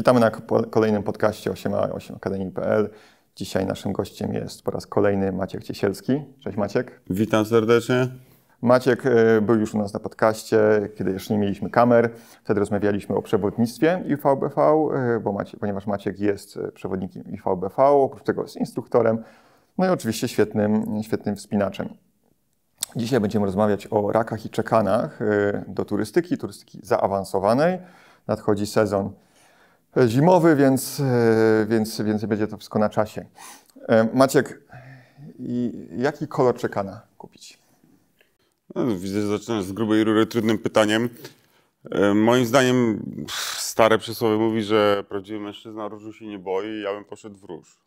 Witamy na kolejnym podcaście 8A8 Akademii.pl. Dzisiaj naszym gościem jest po raz kolejny Maciek Ciesielski. Cześć Maciek. Witam serdecznie. Maciek e, był już u nas na podcaście, kiedy jeszcze nie mieliśmy kamer. Wtedy rozmawialiśmy o przewodnictwie IVBV, e, bo Maciek, ponieważ Maciek jest e, przewodnikiem IVBV, oprócz tego jest instruktorem, no i oczywiście świetnym, świetnym wspinaczem. Dzisiaj będziemy rozmawiać o rakach i czekanach do turystyki, turystyki zaawansowanej. Nadchodzi sezon E, zimowy, więc, e, więc, więc będzie to wszystko na czasie. E, Maciek, jaki kolor czeka na kupić? No, widzę, że zaczynasz z grubej rury trudnym pytaniem. Moim zdaniem stare przysłowie mówi, że prawdziwy mężczyzna różu się nie boi, ja bym poszedł w róż.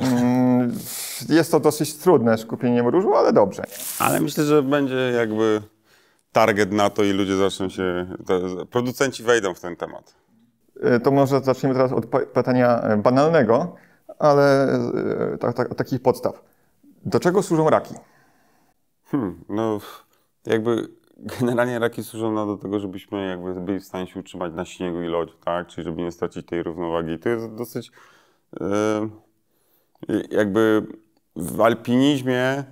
Mm, jest to dosyć trudne z kupieniem różu, ale dobrze. Ale myślę, że będzie jakby target na to i ludzie zaczną się, producenci wejdą w ten temat. E, to może zaczniemy teraz od pytania e, banalnego, ale e, tak, tak, takich podstaw. Do czego służą raki? Hmm, no jakby generalnie raki służą no do tego, żebyśmy jakby byli w stanie się utrzymać na śniegu i lodzie, tak? Czyli żeby nie stracić tej równowagi. To jest dosyć yy, jakby w alpinizmie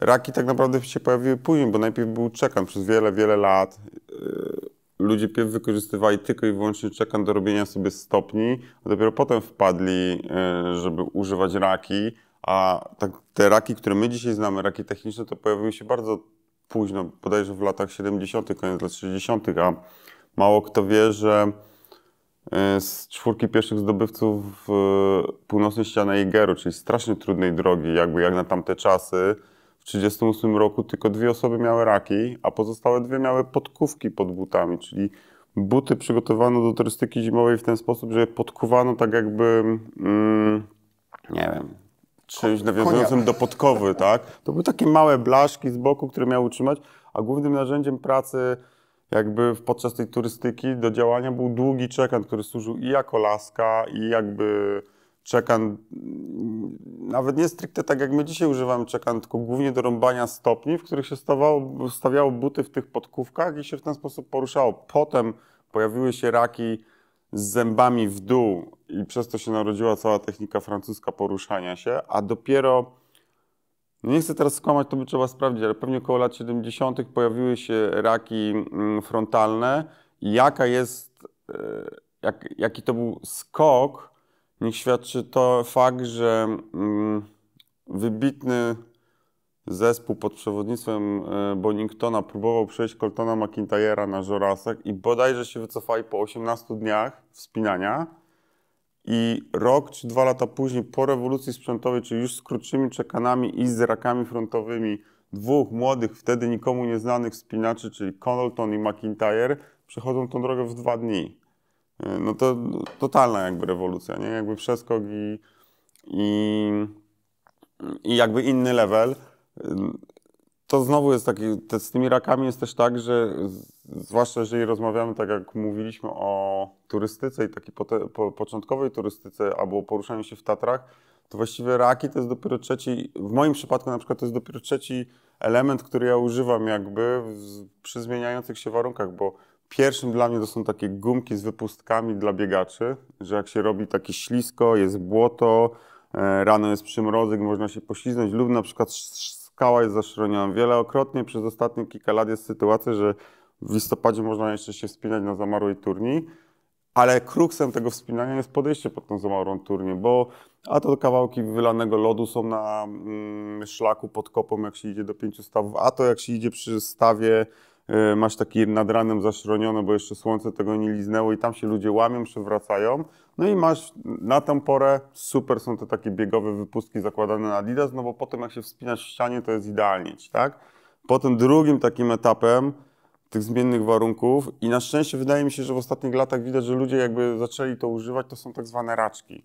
raki tak naprawdę się pojawiły później, bo najpierw był czekan przez wiele, wiele lat. Yy, ludzie pierw wykorzystywali tylko i wyłącznie czekan do robienia sobie stopni, a dopiero potem wpadli, e, żeby używać raki, a tak, te raki, które my dzisiaj znamy, raki techniczne, to pojawiły się bardzo późno, bodajże w latach 70., koniec lat 60., a mało kto wie, że e, z czwórki pierwszych zdobywców e, północnej ściany Igeru, czyli strasznie trudnej drogi, jakby jak na tamte czasy, 1938 roku tylko dwie osoby miały raki, a pozostałe dwie miały podkówki pod butami, czyli buty przygotowano do turystyki zimowej w ten sposób, że podkowano podkuwano tak jakby, mm, nie wiem, czymś nawiązującym do podkowy, tak? To były takie małe blaszki z boku, które miały utrzymać, a głównym narzędziem pracy jakby podczas tej turystyki do działania był długi czekan, który służył i jako laska, i jakby czekan, nawet nie stricte tak jak my dzisiaj używamy czekan, tylko głównie do rąbania stopni, w których się stawało, stawiało buty w tych podkówkach i się w ten sposób poruszało. Potem pojawiły się raki z zębami w dół i przez to się narodziła cała technika francuska poruszania się, a dopiero, no nie chcę teraz skłamać, to by trzeba sprawdzić, ale pewnie około lat 70. pojawiły się raki mm, frontalne jaka jest, e, jak, jaki to był skok, Niech świadczy to fakt, że mm, wybitny zespół pod przewodnictwem e, Boningtona próbował przejść Coltona McIntyre'a na Żorasek i bodajże się wycofali po 18 dniach wspinania. I rok czy dwa lata później, po rewolucji sprzętowej, czyli już z krótszymi czekanami i z rakami frontowymi, dwóch młodych, wtedy nikomu nieznanych wspinaczy, czyli Connaughton i McIntyre, przechodzą tą drogę w dwa dni. Y, no to totalna jakby rewolucja, nie? Jakby przeskok i, i, i jakby inny level. To znowu jest taki, z tymi rakami jest też tak, że zwłaszcza jeżeli rozmawiamy, tak jak mówiliśmy o turystyce i takiej po, początkowej turystyce albo o poruszaniu się w Tatrach, to właściwie raki to jest dopiero trzeci, w moim przypadku na przykład to jest dopiero trzeci element, który ja używam jakby przy zmieniających się warunkach, bo Pierwszym dla mnie to są takie gumki z wypustkami dla biegaczy, że jak się robi takie ślisko, jest błoto, e, rano jest przymrozek, można się pośliznąć lub na przykład skała jest zaszroniona. Wielokrotnie przez ostatnie kilka lat jest sytuacja, że w listopadzie można jeszcze się wspinać na zamarłej turni, ale kruksem tego wspinania jest podejście pod tą zamarłą turnię, bo a to kawałki wylanego lodu są na mm, szlaku pod kopą, jak się idzie do pięciu stawów, a to jak się idzie przy stawie E, masz taki nad ranem zaszroniony, bo jeszcze słońce tego nie liznęło i tam się ludzie łamią, przywracają. No i masz na tę porę, super są te takie biegowe wypustki zakładane na Adidas, no bo potem jak się wspinasz w ścianie, to jest idealnie, tak? Potem drugim takim etapem tych zmiennych warunków i na szczęście wydaje mi się, że w ostatnich latach widać, że ludzie jakby zaczęli to używać, to są tak zwane raczki.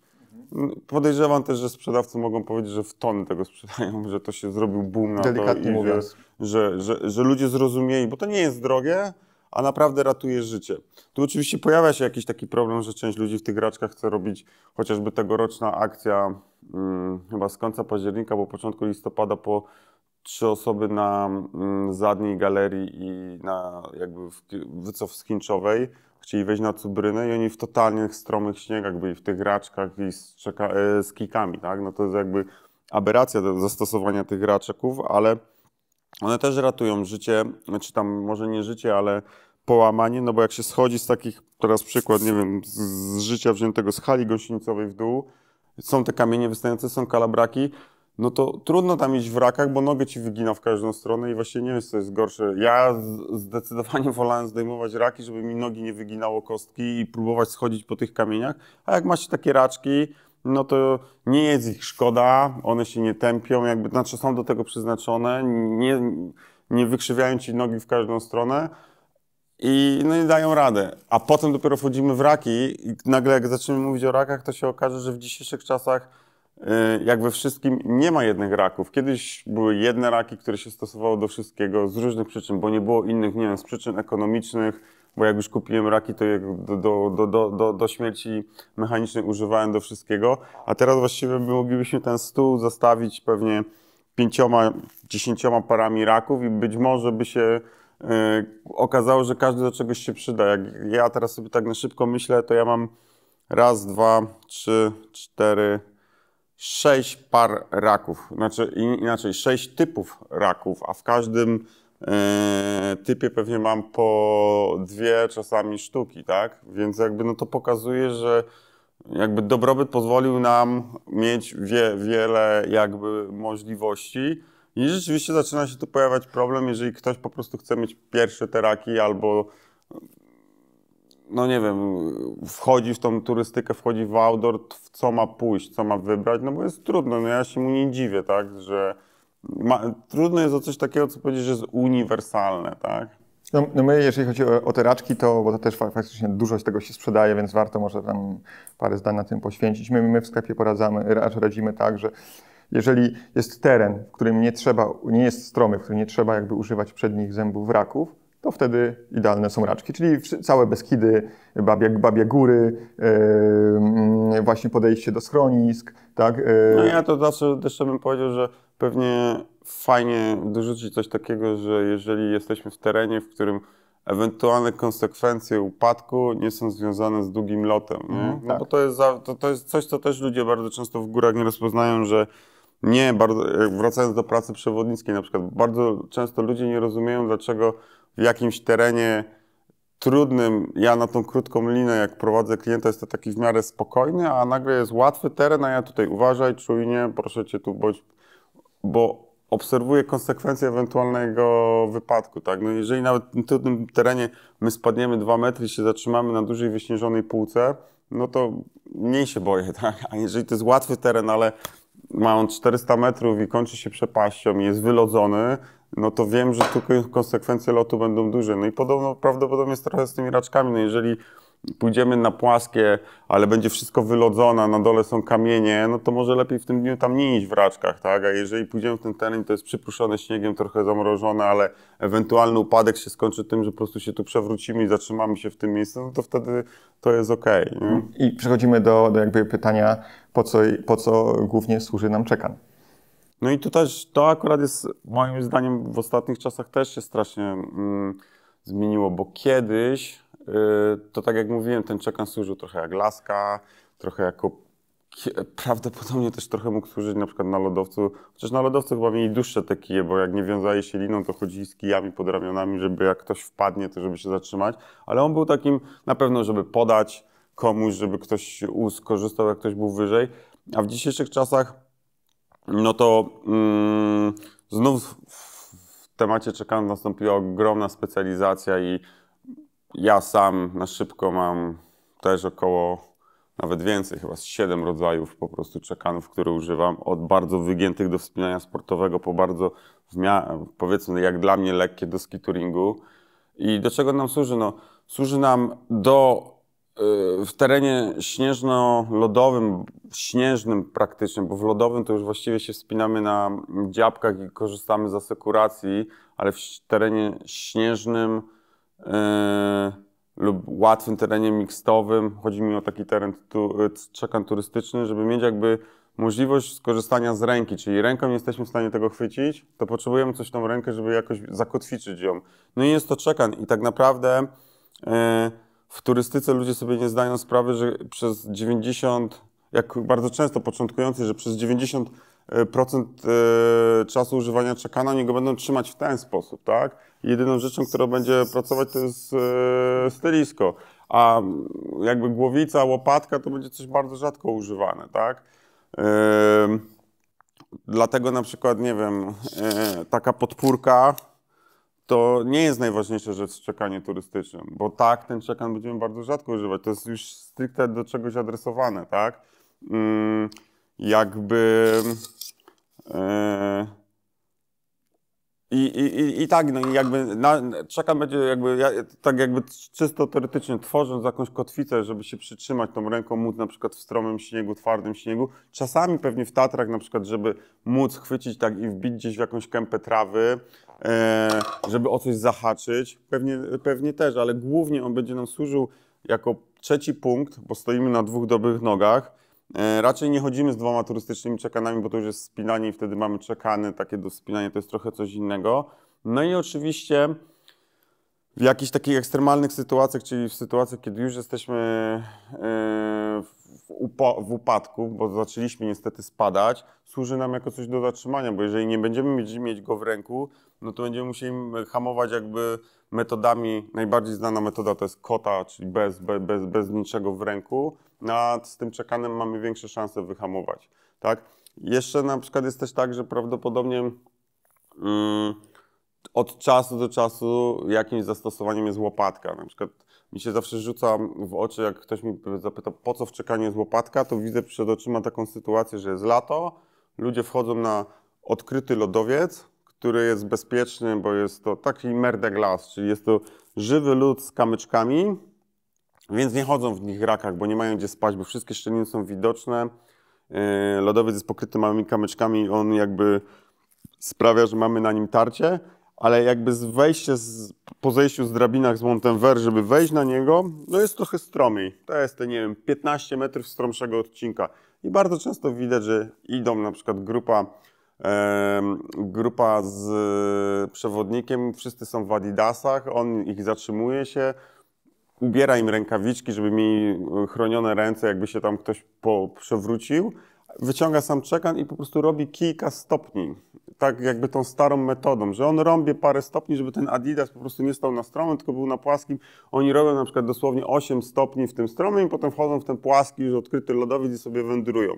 Podejrzewam też, że sprzedawcy mogą powiedzieć, że w tony tego sprzedają, że to się zrobił boom na Delikatnie to i Że, że, że, że ludzie zrozumieli, bo to nie jest drogie, a naprawdę ratuje życie. Tu oczywiście pojawia się jakiś taki problem, że część ludzi w tych graczkach chce robić chociażby tegoroczna akcja hmm, chyba z końca października, bo początku listopada po trzy osoby na mm, zadniej galerii i na jakby w, w, w, w Skinczowej chcieli wejść na Cubrynę i oni w totalnych stromych śniegach byli, w tych raczkach i z, czeka- e, z kikami, tak? No to jest jakby aberracja do zastosowania tych raczeków, ale one też ratują życie, czy znaczy tam może nie życie, ale połamanie, no bo jak się schodzi z takich, teraz przykład, nie wiem, z życia wziętego z hali gąsienicowej w dół, są te kamienie wystające, są kalabraki, no to trudno tam iść w rakach, bo nogę ci wygina w każdą stronę i właśnie nie wiem, co jest gorsze. Ja zdecydowanie wolałem zdejmować raki, żeby mi nogi nie wyginało kostki i próbować schodzić po tych kamieniach, a jak macie takie raczki, no to nie jest ich szkoda, one się nie tępią, jakby, znaczy są do tego przeznaczone, nie, nie wykrzywiają ci nogi w każdą stronę i no nie dają radę. A potem dopiero wchodzimy w raki i nagle jak zaczniemy mówić o rakach, to się okaże, że w dzisiejszych czasach Y, jak we wszystkim, nie ma jednych raków. Kiedyś były jedne raki, które się stosowało do wszystkiego z różnych przyczyn, bo nie było innych, nie wiem, z przyczyn ekonomicznych, bo jak już kupiłem raki, to je do, do, do, do, do śmierci mechanicznej używałem do wszystkiego, a teraz właściwie moglibyśmy ten stół zastawić pewnie pięcioma, dziesięcioma parami raków i być może by się y, okazało, że każdy do czegoś się przyda. Jak ja teraz sobie tak na szybko myślę, to ja mam raz, dwa, trzy, cztery, sześć par raków, znaczy inaczej sześć typów raków, a w każdym e, typie pewnie mam po dwie czasami sztuki, tak? Więc jakby no to pokazuje, że jakby dobrobyt pozwolił nam mieć wie, wiele jakby możliwości i rzeczywiście zaczyna się tu pojawiać problem, jeżeli ktoś po prostu chce mieć pierwsze te raki albo no nie wiem, wchodzi w tą turystykę, wchodzi w outdoor, w co ma pójść, co ma wybrać, no bo jest trudno, no ja się mu nie dziwię, tak, że ma, trudno jest o coś takiego, co powiedzieć, że jest uniwersalne, tak. No, no, my, jeżeli chodzi o, o te raczki, to, bo to też faktycznie dużo z tego się sprzedaje, więc warto może tam parę zdań na tym poświęcić. My, my w sklepie poradzamy, radzimy tak, że jeżeli jest teren, w którym nie trzeba, nie jest stromy, w którym nie trzeba jakby używać przednich zębów raków, to wtedy idealne są raczki, czyli całe Beskidy, Babie, babie Góry, yy, mm, właśnie podejście do schronisk, tak? Yy. No ja to zawsze jeszcze bym powiedział, że pewnie fajnie dorzucić coś takiego, że jeżeli jesteśmy w terenie, w którym ewentualne konsekwencje upadku nie są związane z długim lotem, mm, No bo tak. to jest, za, to, to jest coś, co też ludzie bardzo często w górach nie rozpoznają, że nie, bardzo, e, wracając do pracy przewodnickiej na przykład, bardzo często ludzie nie rozumieją, dlaczego w jakimś terenie trudnym, ja na tą krótką linę, jak prowadzę klienta, jest to taki w miarę spokojny, a nagle jest łatwy teren, a ja tutaj uważaj, czujnie, proszę cię tu bądź, bo obserwuję konsekwencje ewentualnego wypadku, tak? No jeżeli nawet w trudnym terenie my spadniemy dwa metry i się zatrzymamy na dużej wyśnieżonej półce, no to mniej się boję, tak? A jeżeli to jest łatwy teren, ale ma on 400 metrów i kończy się przepaścią i jest wylodzony, no to wiem, że tu konsekwencje lotu będą duże. No i podobno, prawdopodobnie jest trochę z tymi raczkami. No jeżeli pójdziemy na płaskie, ale będzie wszystko wylodzone, na dole są kamienie, no to może lepiej w tym dniu tam nie iść w raczkach, tak? A jeżeli pójdziemy w ten teren, to jest przypuszczone śniegiem, trochę zamrożone, ale ewentualny upadek się skończy tym, że po prostu się tu przewrócimy i zatrzymamy się w tym miejscu, no to wtedy to jest ok. I przechodzimy do, do jakby pytania, po co, po co głównie służy nam czekan? No i to też, to akurat jest moim zdaniem w ostatnich czasach też się strasznie mm, zmieniło, bo kiedyś, y, to tak jak mówiłem, ten czekan służył trochę jak laska, trochę jako prawdopodobnie też trochę mógł służyć na przykład na lodowcu, chociaż na lodowcu chyba mieli dłuższe te kije, bo jak nie wiązali się liną, to chodzili z kijami pod ramionami, żeby jak ktoś wpadnie, to żeby się zatrzymać, ale on był takim na pewno, żeby podać komuś, żeby ktoś skorzystał, jak ktoś był wyżej, a w dzisiejszych czasach no to mm, znów w temacie czekania nastąpiła ogromna specjalizacja i ja sam na szybko mam też około nawet więcej, chyba z siedem rodzajów po prostu czekanów, które używam, od bardzo wygiętych do wspinania sportowego, po bardzo, powiedzmy, jak dla mnie lekkie do skituringu. I do czego nam służy? No, służy nam do w terenie śnieżno-lodowym, śnieżnym praktycznie, bo w lodowym to już właściwie się wspinamy na dziabkach i korzystamy z asekuracji, ale w terenie śnieżnym yy, lub łatwym terenie mixtowym, chodzi mi o taki teren tu, e, czekan turystyczny, żeby mieć jakby możliwość skorzystania z ręki, czyli ręką nie jesteśmy w stanie tego chwycić, to potrzebujemy coś tą rękę, żeby jakoś zakotwiczyć ją. No i jest to czekan i tak naprawdę yy, w turystyce ludzie sobie nie zdają sprawy, że przez 90, jak bardzo często początkujący, że przez 90% e, e, czasu używania czekana oni go będą trzymać w ten sposób, tak? Jedyną rzeczą, która będzie pracować, to jest e, stylisko, a jakby głowica, łopatka to będzie coś bardzo rzadko używane, tak? Dlatego na przykład, nie wiem, taka podpórka to nie jest najważniejsze, że w czekanie turystyczne, bo tak, ten czekan będziemy bardzo rzadko używać. To jest już stricte do czegoś adresowane, tak? Mm, jakby. Yy, i, i, I tak, no i jakby na, czeka będzie jakby, ja, tak jakby czysto teoretycznie tworząc jakąś kotwicę, żeby się przytrzymać tą ręką, móc na przykład w stromym śniegu, twardym śniegu, czasami pewnie w Tatrach na przykład, żeby móc chwycić tak i wbić gdzieś w jakąś kępę trawy, e, żeby o coś zahaczyć, pewnie, pewnie też, ale głównie on będzie nam służył jako trzeci punkt, bo stoimy na dwóch dobrych nogach, E, raczej nie chodzimy z dwoma turystycznymi czekanami, bo to już jest spinanie i wtedy mamy czekany, takie do spinania to jest trochę coś innego. No i oczywiście w jakichś takich ekstremalnych sytuacjach, czyli w sytuacjach, kiedy już jesteśmy e, w upadku, bo zaczęliśmy niestety spadać, służy nam jako coś do zatrzymania, bo jeżeli nie będziemy mieć go w ręku, no to będziemy musieli hamować jakby metodami, najbardziej znana metoda to jest kota, czyli bez, bez, bez niczego w ręku, no a z tym czekanem mamy większe szanse wyhamować, tak? Jeszcze na przykład jest też tak, że prawdopodobnie mm, od czasu do czasu jakimś zastosowaniem jest łopatka, na przykład mi się zawsze rzuca w oczy, jak ktoś mi zapyta, po co w czekaniu jest łopatka, to widzę przed oczyma taką sytuację, że jest lato, ludzie wchodzą na odkryty lodowiec, który jest bezpieczny, bo jest to taki merde glass, czyli jest to żywy lód z kamyczkami, więc nie chodzą w nich rakach, bo nie mają gdzie spać, bo wszystkie szczeliny są widoczne. E, lodowiec jest pokryty małymi kamyczkami, on jakby sprawia, że mamy na nim tarcie, ale jakby z wejście, z, po zejściu z drabinach z Montenver, żeby wejść na niego, no jest trochę stromiej. To jest te, nie wiem, 15 metrów stromszego odcinka. I bardzo często widać, że idą na przykład grupa grupa z y, przewodnikiem, wszyscy są w Adidasach, on ich zatrzymuje się, ubiera im rękawiczki, żeby mieli y, chronione ręce, jakby się tam ktoś po, przewrócił, wyciąga sam czekan i po prostu robi kilka stopni, tak jakby tą starą metodą, że on rąbie parę stopni, żeby ten Adidas po prostu nie stał na stromym, tylko był na płaskim. Oni robią na przykład dosłownie 8 stopni w tym stromym i potem wchodzą w ten płaski już odkryty lodowiec i sobie wędrują.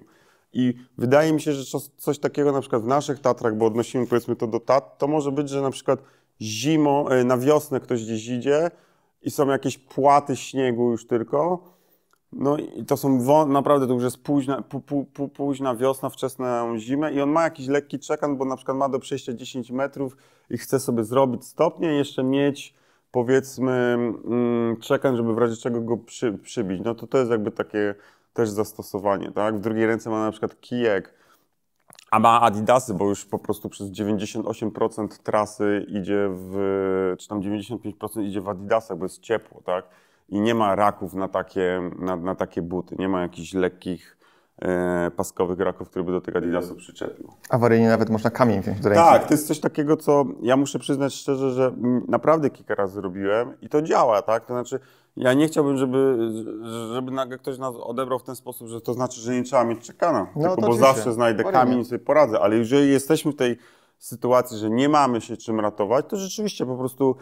I wydaje mi się, że coś takiego na przykład w naszych Tatrach, bo odnosimy powiedzmy to do Tat, to może być, że na przykład zimą, e, na wiosnę ktoś gdzieś idzie i są jakieś płaty śniegu już tylko, no i to są naprawdę, to już jest późna, pu, pu, pu, późna wiosna, wczesna zimę i on ma jakiś lekki czekan, bo na przykład ma do przejścia 10 metrów i chce sobie zrobić stopnie i jeszcze mieć powiedzmy mm, czekan, żeby w razie czego go przy, przybić. No to to jest jakby takie też zastosowanie, tak? W drugiej ręce ma na przykład kijek, a ma Adidasy, bo już po prostu przez 98% trasy idzie w, czy tam 95% idzie w Adidasach, bo jest ciepło, tak? I nie ma raków na takie, na, na takie buty, nie ma jakichś lekkich, e, paskowych raków, który by do tych Adidasów e, przyczepił. Awaryjnie nawet można kamień wziąć do ręki. Tak, to jest coś takiego, co ja muszę przyznać szczerze, że naprawdę kilka razy robiłem i to działa, tak? To znaczy ja nie chciałbym, żeby, żeby nagle ktoś nas odebrał w ten sposób, że to znaczy, że nie trzeba mieć czekana, no, tylko bo zawsze znajdę kamień i sobie poradzę, ale jeżeli jesteśmy w tej sytuacji, że nie mamy się czym ratować, to rzeczywiście po prostu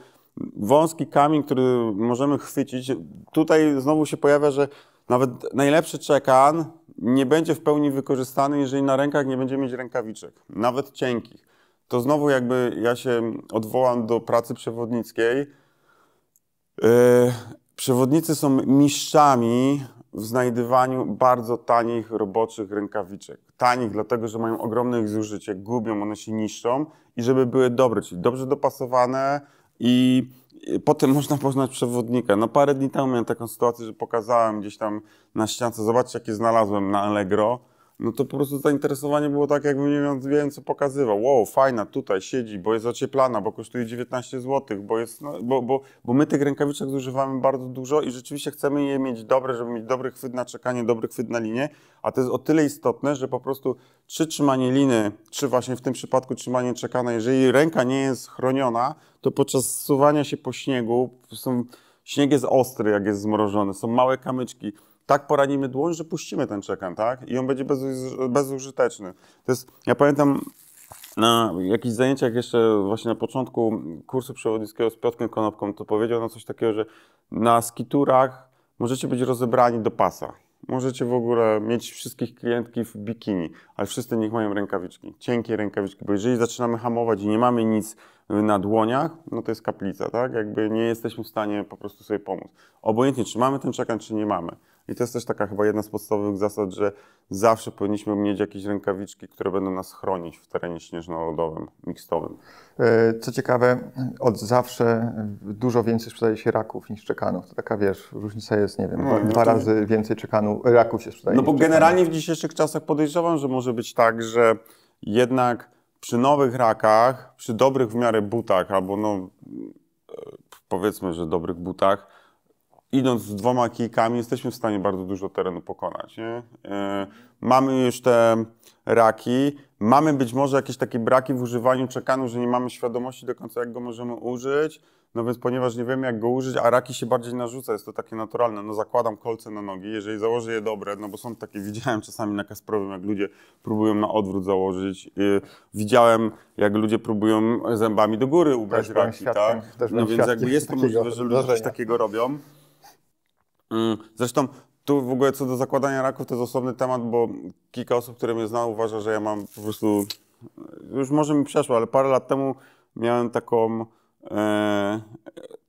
wąski kamień, który możemy chwycić. Tutaj znowu się pojawia, że nawet najlepszy czekan nie będzie w pełni wykorzystany, jeżeli na rękach nie będziemy mieć rękawiczek, nawet cienkich. To znowu jakby ja się odwołam do pracy przewodnickiej. Yy, Przewodnicy są mistrzami w znajdywaniu bardzo tanich roboczych rękawiczek. Tanich, dlatego że mają ogromne ich zużycie, gubią, one się niszczą i żeby były dobre, czyli dobrze dopasowane i potem można poznać przewodnika. No parę dni temu miałem taką sytuację, że pokazałem gdzieś tam na ściance, zobaczcie jakie znalazłem na Allegro no to po prostu zainteresowanie było tak, jakbym nie wiem, co pokazywał. Wow, fajna, tutaj siedzi, bo jest ocieplana, bo kosztuje 19 zł, bo, jest, no, bo, bo, bo my tych rękawiczek zużywamy bardzo dużo i rzeczywiście chcemy je mieć dobre, żeby mieć dobry chwyt na czekanie, dobry chwyt na linię, a to jest o tyle istotne, że po prostu czy trzymanie liny, czy właśnie w tym przypadku trzymanie czekana, jeżeli ręka nie jest chroniona, to podczas suwania się po śniegu, śnieg jest ostry, jak jest zmrożony, są małe kamyczki, tak poranimy dłoń, że puścimy ten czekan, tak? I on będzie bezużyteczny. To jest, ja pamiętam na jakichś zajęciach jeszcze właśnie na początku kursu przewodnickiego z Piotrem Konopką, to powiedział na coś takiego, że na skiturach możecie być rozebrani do pasa. Możecie w ogóle mieć wszystkich klientki w bikini, ale wszyscy niech mają rękawiczki, cienkie rękawiczki, bo jeżeli zaczynamy hamować i nie mamy nic na dłoniach, no to jest kaplica, tak? Jakby nie jesteśmy w stanie po prostu sobie pomóc. Obojętnie, czy mamy ten czekan, czy nie mamy. I to jest też taka chyba jedna z podstawowych zasad, że zawsze powinniśmy mieć jakieś rękawiczki, które będą nas chronić w terenie śnieżno-lodowym, mikstowym. E, co ciekawe, od zawsze dużo więcej sprzedaje się raków niż czekanów. To taka, wiesz, różnica jest, nie wiem, no, dwa no to... razy więcej czekanu, raków się sprzedaje. No bo generalnie czekanów. w dzisiejszych czasach podejrzewam, że może być tak, że jednak przy nowych rakach, przy dobrych w miarę butach, albo no e, powiedzmy, że dobrych butach, idąc z dwoma kijkami, jesteśmy w stanie bardzo dużo terenu pokonać. Nie? E, mamy już te raki, mamy być może jakieś takie braki w używaniu czekanu, że nie mamy świadomości do końca, jak go możemy użyć. No więc ponieważ nie wiemy jak go użyć, a raki się bardziej narzuca, jest to takie naturalne. No zakładam kolce na nogi, jeżeli założę je dobre, no bo są takie, widziałem czasami na Kasprowym, jak ludzie próbują na odwrót założyć. Yy, widziałem, jak ludzie próbują zębami do góry ubrać też raki, świadkiem, tak? No więc jakby jest to możliwe, że ludzie coś takiego robią. Yy, zresztą tu w ogóle co do zakładania raków to jest osobny temat, bo kilka osób, które mnie zna, uważa, że ja mam po prostu, już może mi przeszło, ale parę lat temu miałem taką E,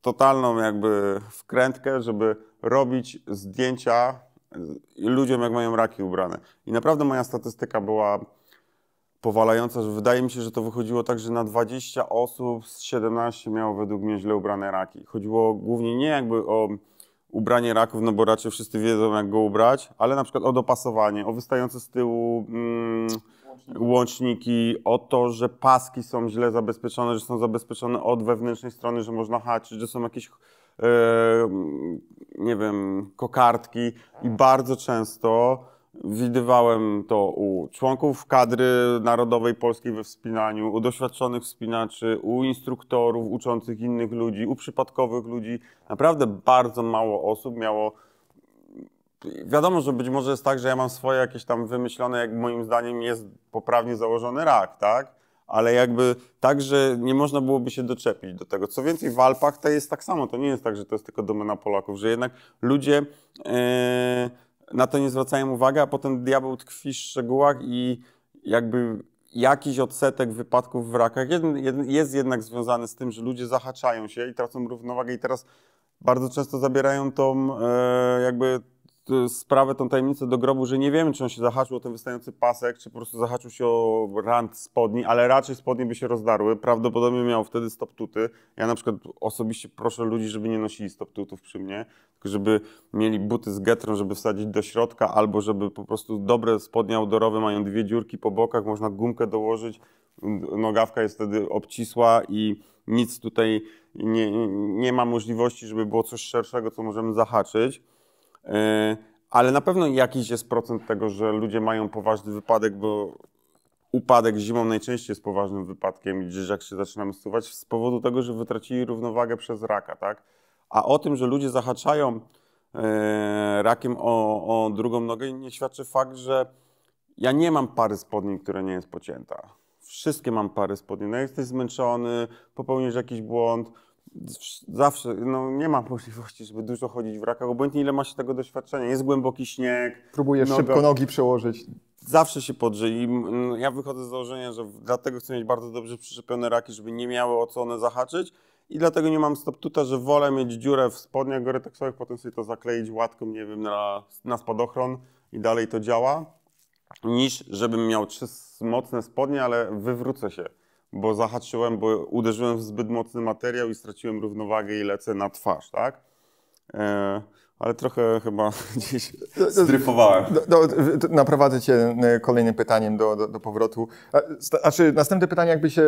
totalną jakby wkrętkę, żeby robić zdjęcia ludziom, jak mają raki ubrane. I naprawdę moja statystyka była powalająca, że wydaje mi się, że to wychodziło tak, że na 20 osób z 17 miało według mnie źle ubrane raki. Chodziło głównie nie jakby o ubranie raków, no bo raczej wszyscy wiedzą, jak go ubrać, ale na przykład o dopasowanie, o wystające z tyłu... Mm, łączniki. łączniki, o to, że paski są źle zabezpieczone, że są zabezpieczone od wewnętrznej strony, że można haczyć, że są jakieś e, nie wiem, kokardki i bardzo często widywałem to u członków kadry narodowej polskiej we wspinaniu, u doświadczonych wspinaczy, u instruktorów uczących innych ludzi, u przypadkowych ludzi. Naprawdę bardzo mało osób miało wiadomo, że być może jest tak, że ja mam swoje jakieś tam wymyślone, jak moim zdaniem jest poprawnie założony rak, tak? Ale jakby tak, że nie można byłoby się doczepić do tego. Co więcej, w Alpach to jest tak samo. To nie jest tak, że to jest tylko domena Polaków, że jednak ludzie yy, na to nie zwracają uwagi, a potem diabeł tkwi w szczegółach i jakby jakiś odsetek wypadków w rakach jest jednak związany z tym, że ludzie zahaczają się i tracą równowagę i teraz bardzo często zabierają tą e, jakby Y, sprawę, tą tajemnicę do grobu, że nie wiemy, czy on się zahaczył o ten wystający pasek, czy po prostu zahaczył się o rant spodni, ale raczej spodnie by się rozdarły. Prawdopodobnie miał wtedy stoptuty. Ja na przykład osobiście proszę ludzi, żeby nie nosili stoptutów przy mnie, tylko żeby mieli buty z getrą, żeby wsadzić do środka, albo żeby po prostu dobre spodnie outdoorowe mają dwie dziurki po bokach, można gumkę dołożyć, nogawka jest wtedy obcisła i nic tutaj nie, nie ma możliwości, żeby było coś szerszego, co możemy zahaczyć. E, ale na pewno jakiś jest procent tego, że ludzie mają poważny wypadek, bo upadek zimą najczęściej jest poważnym wypadkiem i gdzieś jak się zaczynamy stuwać z powodu tego, że wytracili równowagę przez raka, tak? A o tym, że ludzie zahaczają e, rakiem o, o, drugą nogę, nie świadczy fakt, że ja nie mam pary spodni, która nie jest pocięta. Wszystkie mam pary spodni. No jesteś zmęczony, popełnisz jakiś błąd, zawsze, no nie ma możliwości, żeby dużo chodzić w rakach, obojętnie ile ma się tego doświadczenia. Jest głęboki śnieg. Próbujesz noga, szybko nogi przełożyć. Zawsze się podrze i ja wychodzę z założenia, że dlatego chcę mieć bardzo dobrze przyczepione raki, żeby nie miały o co one zahaczyć i dlatego nie mam stoptuta, że wolę mieć dziurę w spodniach goreteksowych, potem sobie to zakleić łatką, nie wiem, na, na spadochron i dalej to działa, niż żebym miał trzy mocne spodnie, ale wywrócę się bo zahaczyłem, bo uderzyłem w zbyt mocny materiał i straciłem równowagę i lecę na twarz, tak? E, ale trochę chyba gdzieś zdryfowałem. Do, no, do, no, do, naprowadzę Cię e, kolejnym pytaniem do, do, do powrotu. A, znaczy, następne pytanie jakby się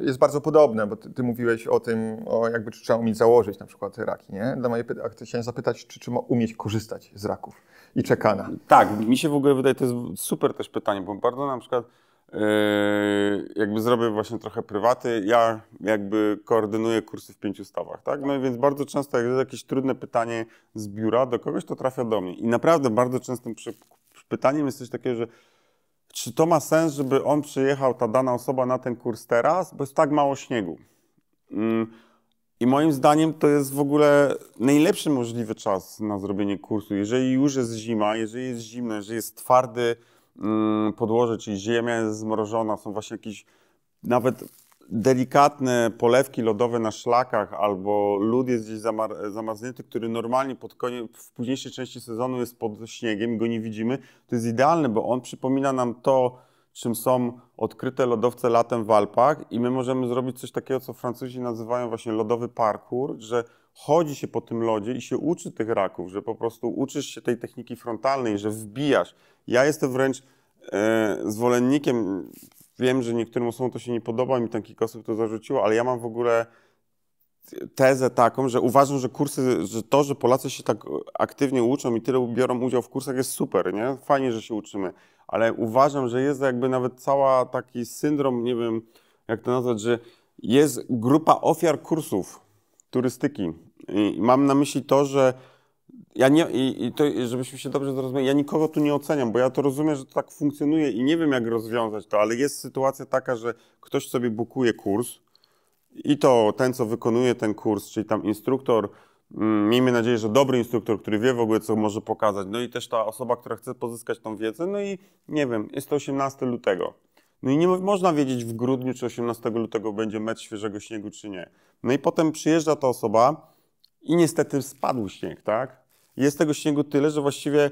jest bardzo podobne, bo ty, ty, mówiłeś o tym, o jakby czy trzeba umieć założyć na przykład raki, nie? Dla mojej pytania chciałem zapytać, czy trzeba umieć korzystać z raków i czekana. Tak, mi się w ogóle wydaje, to jest super też pytanie, bo bardzo na przykład Yy, jakby zrobię właśnie trochę prywaty, ja jakby koordynuję kursy w pięciu stawach, tak? No i więc bardzo często jak jest jakieś trudne pytanie z biura do kogoś, to trafia do mnie. I naprawdę bardzo częstym pytaniem jest coś takiego, że czy to ma sens, żeby on przyjechał, ta dana osoba na ten kurs teraz, bo jest tak mało śniegu. Mm. I moim zdaniem to jest w ogóle najlepszy możliwy czas na zrobienie kursu. Jeżeli już jest zima, jeżeli jest zimno, jeżeli jest twardy, Mm, podłoże, czyli ziemia jest zmrożona, są właśnie jakieś nawet delikatne polewki lodowe na szlakach albo lód jest gdzieś zamar- zamarznięty, który normalnie pod w późniejszej części sezonu jest pod śniegiem, go nie widzimy, to jest idealne, bo on przypomina nam to, czym są odkryte lodowce latem w Alpach i my możemy zrobić coś takiego, co Francuzi nazywają właśnie lodowy parkour, że chodzi się po tym lodzie i się uczy tych raków, że po prostu uczysz się tej techniki frontalnej, że wbijasz. Ja jestem wręcz e, zwolennikiem, wiem, że niektórym osobom to się nie podoba, mi tam kilka osób to zarzuciło, ale ja mam w ogóle tezę taką, że uważam, że kursy, że to, że Polacy się tak aktywnie uczą i tyle biorą udział w kursach jest super, nie? Fajnie, że się uczymy, ale uważam, że jest jakby nawet cała taki syndrom, nie wiem jak to nazwać, że jest grupa ofiar kursów, turystyki. I mam na myśli to, że ja nie, i, i to, żebyśmy się dobrze zrozumieli, ja nikogo tu nie oceniam, bo ja to rozumiem, że to tak funkcjonuje i nie wiem, jak rozwiązać to, ale jest sytuacja taka, że ktoś sobie bukuje kurs i to ten, co wykonuje ten kurs, czyli tam instruktor, mm, miejmy nadzieję, że dobry instruktor, który wie w ogóle, co może pokazać, no i też ta osoba, która chce pozyskać tą wiedzę, no i nie wiem, jest to 18 lutego. No i nie można wiedzieć w grudniu czy 18 lutego będzie metr świeżego śniegu czy nie. No i potem przyjeżdża ta osoba i niestety spadł śnieg, tak? Jest tego śniegu tyle, że właściwie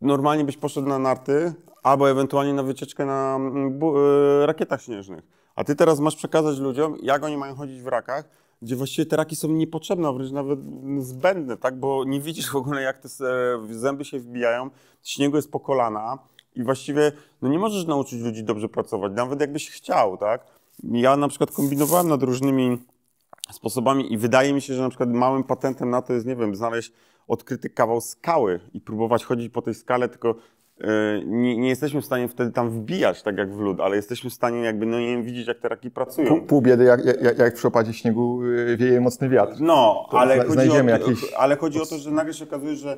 normalnie byś poszedł na narty albo ewentualnie na wycieczkę na mm, y, rakietach śnieżnych. A ty teraz masz przekazać ludziom, jak oni mają chodzić w rakach, gdzie właściwie te raki są niepotrzebne, wręcz nawet zbędne, tak? Bo nie widzisz w ogóle, jak te zęby się wbijają, śniegu jest po kolana. I właściwie no nie możesz nauczyć ludzi dobrze pracować, nawet jakbyś chciał, tak? Ja na przykład kombinowałem nad różnymi sposobami i wydaje mi się, że na przykład małym patentem na to jest, nie wiem, znaleźć odkryty kawał skały i próbować chodzić po tej skale, tylko yy, nie, nie, jesteśmy w stanie wtedy tam wbijać, tak jak w lód, ale jesteśmy w stanie jakby, no nie wiem, widzieć, jak te raki pracują. Pół, pół biedy, jak, jak, jak, w opadzie śniegu e, wieje mocny wiatr. No, ale chodzi, o, jakieś... ale chodzi o to, że nagle się okazuje, że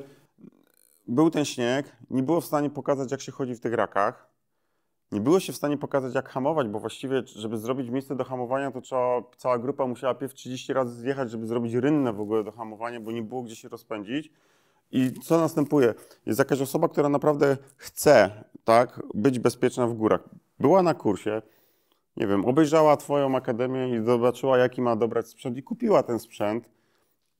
był ten śnieg, nie było w stanie pokazać, jak się chodzi w tych rakach. Nie było się w stanie pokazać, jak hamować, bo właściwie, żeby zrobić miejsce do hamowania, to trzeba, cała grupa musiała pierw 30 razy zjechać, żeby zrobić rynne w ogóle do hamowania, bo nie było gdzie się rozpędzić. I co następuje? Jest jakaś osoba, która naprawdę chce tak, być bezpieczna w górach. Była na kursie, nie wiem, obejrzała Twoją akademię i zobaczyła, jaki ma dobrać sprzęt, i kupiła ten sprzęt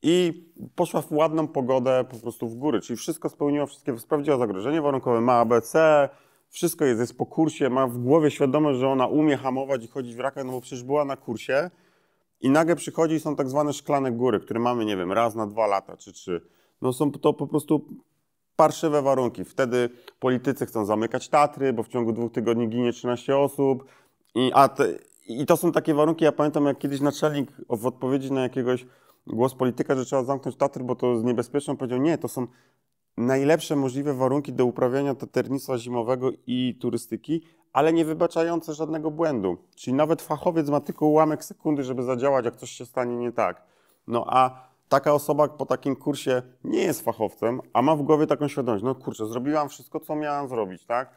i poszła w ładną pogodę po prostu w góry, czyli wszystko spełniła, wszystkie, sprawdziła zagrożenie warunkowe, ma ABC, wszystko jest, jest po kursie, ma w głowie świadomość, że ona umie hamować i chodzić w rakach, no bo przecież była na kursie i nagle przychodzi i są tak zwane szklane góry, które mamy, nie wiem, raz na dwa lata czy trzy. No są to po prostu parszywe warunki. Wtedy politycy chcą zamykać Tatry, bo w ciągu dwóch tygodni ginie 13 osób i, a te, i to są takie warunki, ja pamiętam jak kiedyś naczelnik w odpowiedzi na jakiegoś głos polityka, że trzeba zamknąć Tatry, bo to jest niebezpieczne. powiedział, nie, to są najlepsze możliwe warunki do uprawiania taternictwa zimowego i turystyki, ale nie wybaczające żadnego błędu. Czyli nawet fachowiec ma tylko ułamek sekundy, żeby zadziałać, jak coś się stanie nie tak. No a taka osoba po takim kursie nie jest fachowcem, a ma w głowie taką świadomość, no kurczę, zrobiłam wszystko, co miałam zrobić, tak?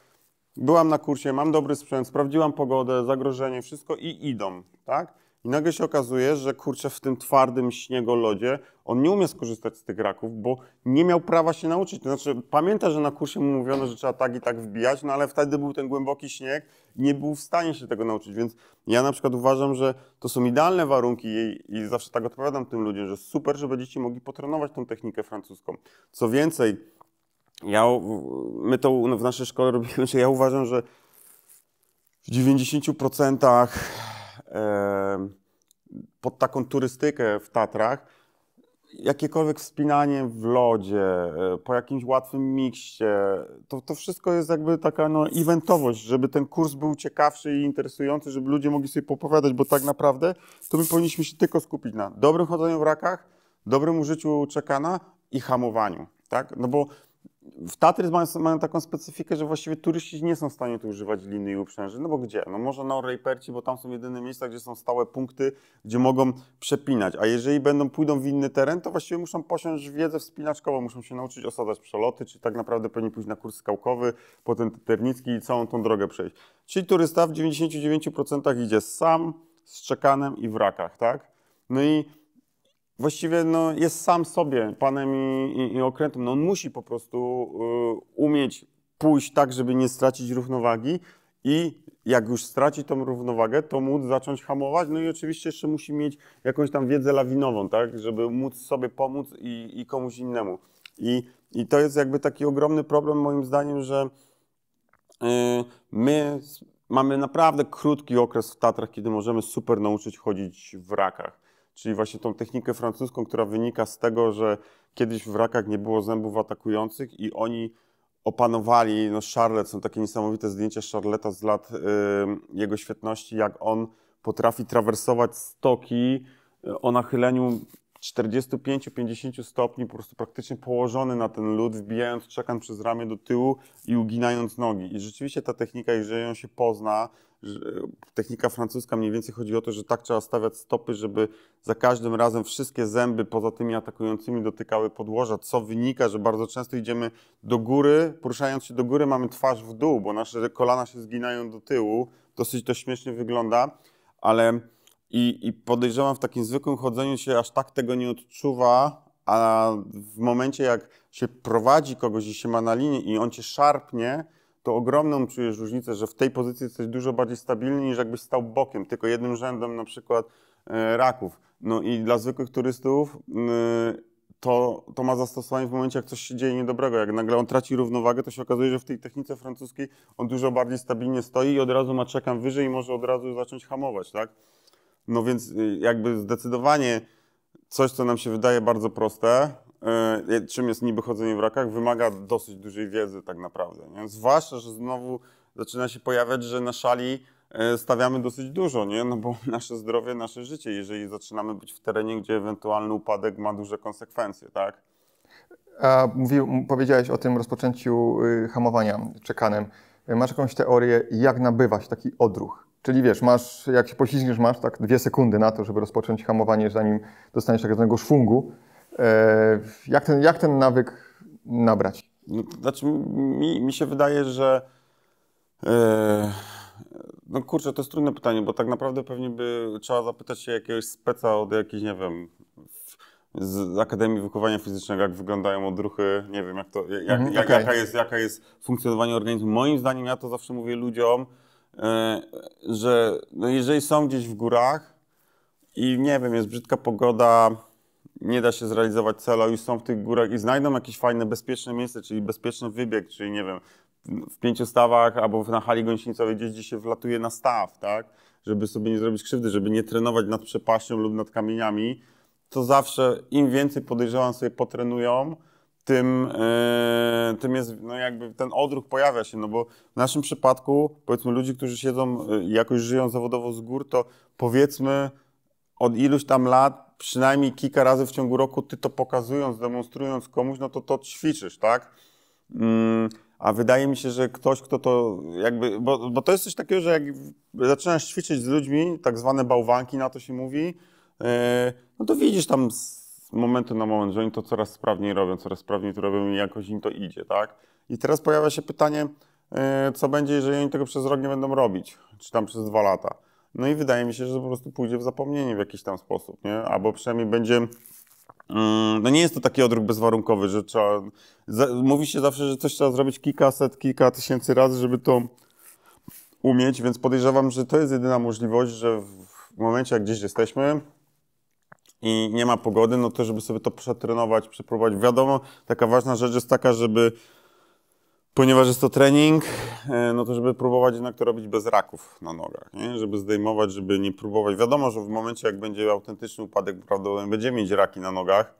Byłam na kursie, mam dobry sprzęt, sprawdziłam pogodę, zagrożenie, wszystko i idą, tak? I nagle się okazuje, że kurczę w tym twardym śniegolodzie on nie umie skorzystać z tych raków, bo nie miał prawa się nauczyć. To znaczy, pamięta, że na kursie mu mówiono, że trzeba tak i tak wbijać, no ale wtedy był ten głęboki śnieg i nie był w stanie się tego nauczyć. Więc ja na przykład uważam, że to są idealne warunki i, i zawsze tak odpowiadam tym ludziom, że super, że będziecie mogli potrenować tą technikę francuską. Co więcej, ja, my to no w naszej szkole robimy, ja uważam, że w 90% pod taką turystykę w Tatrach, jakiekolwiek wspinanie w lodzie, e, po jakimś łatwym mikście, to, to wszystko jest jakby taka no, eventowość, żeby ten kurs był ciekawszy i interesujący, żeby ludzie mogli sobie popowiadać, bo tak naprawdę to my powinniśmy się tylko skupić na dobrym chodzeniu w rakach, dobrym użyciu czekana i hamowaniu, tak? No bo w Tatry mają, mają, taką specyfikę, że właściwie turyści nie są w stanie tu używać liny i uprzęży. No bo gdzie? No może na Orejperci, bo tam są jedyne miejsca, gdzie są stałe punkty, gdzie mogą przepinać. A jeżeli będą pójdą w inny teren, to właściwie muszą posiąść wiedzę wspinaczkową, muszą się nauczyć osadzać przeloty, czy tak naprawdę powinni pójść na kurs skałkowy, potem ternicki i całą tą drogę przejść. Czyli turysta w 99% idzie sam, z czekanem i w rakach, tak? No i właściwie no, jest sam sobie panem i, i, i okrętem. No, on musi po prostu y, umieć pójść tak, żeby nie stracić równowagi i jak już straci tą równowagę, to móc zacząć hamować. No i oczywiście jeszcze musi mieć jakąś tam wiedzę lawinową, tak, żeby móc sobie pomóc i, i komuś innemu. I, I to jest jakby taki ogromny problem moim zdaniem, że y, my mamy naprawdę krótki okres w Tatrach, kiedy możemy super nauczyć chodzić w rakach czyli właśnie tą technikę francuską, która wynika z tego, że kiedyś w rakach nie było zębów atakujących i oni opanowali, no Charlotte, są takie niesamowite zdjęcia Charleta z lat y, jego świetności, jak on potrafi trawersować stoki y, o nachyleniu 45-50 stopni, po prostu praktycznie położony na ten lód, wbijając czekan przez ramię do tyłu i uginając nogi. I rzeczywiście ta technika, jeżeli ją się pozna, technika francuska mniej więcej chodzi o to, że tak trzeba stawiać stopy, żeby za każdym razem wszystkie zęby poza tymi atakującymi dotykały podłoża, co wynika, że bardzo często idziemy do góry, poruszając się do góry mamy twarz w dół, bo nasze kolana się zginają do tyłu, dosyć to śmiesznie wygląda, ale i, I podejrzewam, w takim zwykłym chodzeniu się aż tak tego nie odczuwa, a w momencie jak się prowadzi kogoś i się ma na linii i on cię szarpnie, to ogromną czujesz różnicę, że w tej pozycji jesteś dużo bardziej stabilny niż jakbyś stał bokiem, tylko jednym rzędem na przykład e, raków. No i dla zwykłych turystów to, to ma zastosowanie w momencie, jak coś się dzieje niedobrego. Jak nagle on traci równowagę, to się okazuje, że w tej technice francuskiej on dużo bardziej stabilnie stoi i od razu ma czekam wyżej i może od razu zacząć hamować, tak? No więc y, jakby zdecydowanie coś, co nam się wydaje bardzo proste, y, czym jest niby chodzenie w rakach, wymaga dosyć dużej wiedzy tak naprawdę. Nie? Zwłaszcza, że znowu zaczyna się pojawiać, że na szali y, stawiamy dosyć dużo, nie? No bo nasze zdrowie, nasze życie, jeżeli zaczynamy być w terenie, gdzie ewentualny upadek ma duże konsekwencje, tak? A mówił, powiedziałeś o tym rozpoczęciu hamowania czekanem. Masz jakąś teorię, jak nabywać taki odruch? Czyli wiesz, masz, jak się poślizgniesz, masz tak dwie sekundy na to, żeby rozpocząć hamowanie, zanim dostaniesz takiego szwungu. E, jak ten, jak ten nawyk nabrać? No, znaczy, mi, mi się wydaje, że. E, no kurczę, to jest trudne pytanie, bo tak naprawdę pewnie by trzeba zapytać się jakiegoś speca od jakiejś, nie wiem, z Akademii Wychowania Fizycznego, jak wyglądają odruchy, nie wiem, jak to, jak, mhm, jak, okay. jaka, jest, jaka jest funkcjonowanie organizmu. Moim zdaniem, ja to zawsze mówię ludziom, E, że no jeżeli są gdzieś w górach i nie wiem, jest brzydka pogoda, nie da się zrealizować celu, już są w tych górach i znajdą jakieś fajne, bezpieczne miejsce, czyli bezpieczny wybieg, czyli nie wiem, w pięciu stawach albo na hali gąsienicowej gdzieś, gdzie się wlatuje na staw, tak? Żeby sobie nie zrobić krzywdy, żeby nie trenować nad przepaścią lub nad kamieniami, to zawsze im więcej podejrzewam sobie potrenują, tym, yy, tym jest, no jakby ten odruch pojawia się, no bo w naszym przypadku, powiedzmy ludzi, którzy siedzą, e, jakoś żyją zawodowo z gór, to powiedzmy od iluś tam lat, przynajmniej kilka razy w ciągu roku, ty to pokazując, demonstrując komuś, no to to ćwiczysz, tak? Yy, a wydaje mi się, że ktoś, kto to jakby, bo, bo to jest coś takiego, że jak zaczynasz ćwiczyć z ludźmi, tak zwane bałwanki na to się mówi, yy, no to widzisz tam momentu na moment, że oni to coraz sprawniej robią, coraz sprawniej to robią i jakoś im to idzie, tak? I teraz pojawia się pytanie, e, co będzie, jeżeli oni tego przez rok nie będą robić, czy tam przez dwa lata. No i wydaje mi się, że po prostu pójdzie w zapomnienie w jakiś tam sposób, nie? Albo przynajmniej będzie mm, no nie jest to taki odruch bezwarunkowy, że trzeba. mówi się zawsze, że coś trzeba zrobić kilkaset, kilka tysięcy razy, żeby to umieć, więc podejrzewam, że to jest jedyna możliwość, że w momencie, jak gdzieś jesteśmy, i nie ma pogody, no to żeby sobie to przetrenować, przepróbować. Wiadomo, taka ważna rzecz jest taka, żeby ponieważ jest to trening, e, no to żeby próbować jednak to robić bez raków na nogach, nie? żeby zdejmować, żeby nie próbować. Wiadomo, że w momencie jak będzie autentyczny upadek, prawdopodobnie będziemy mieć raki na nogach,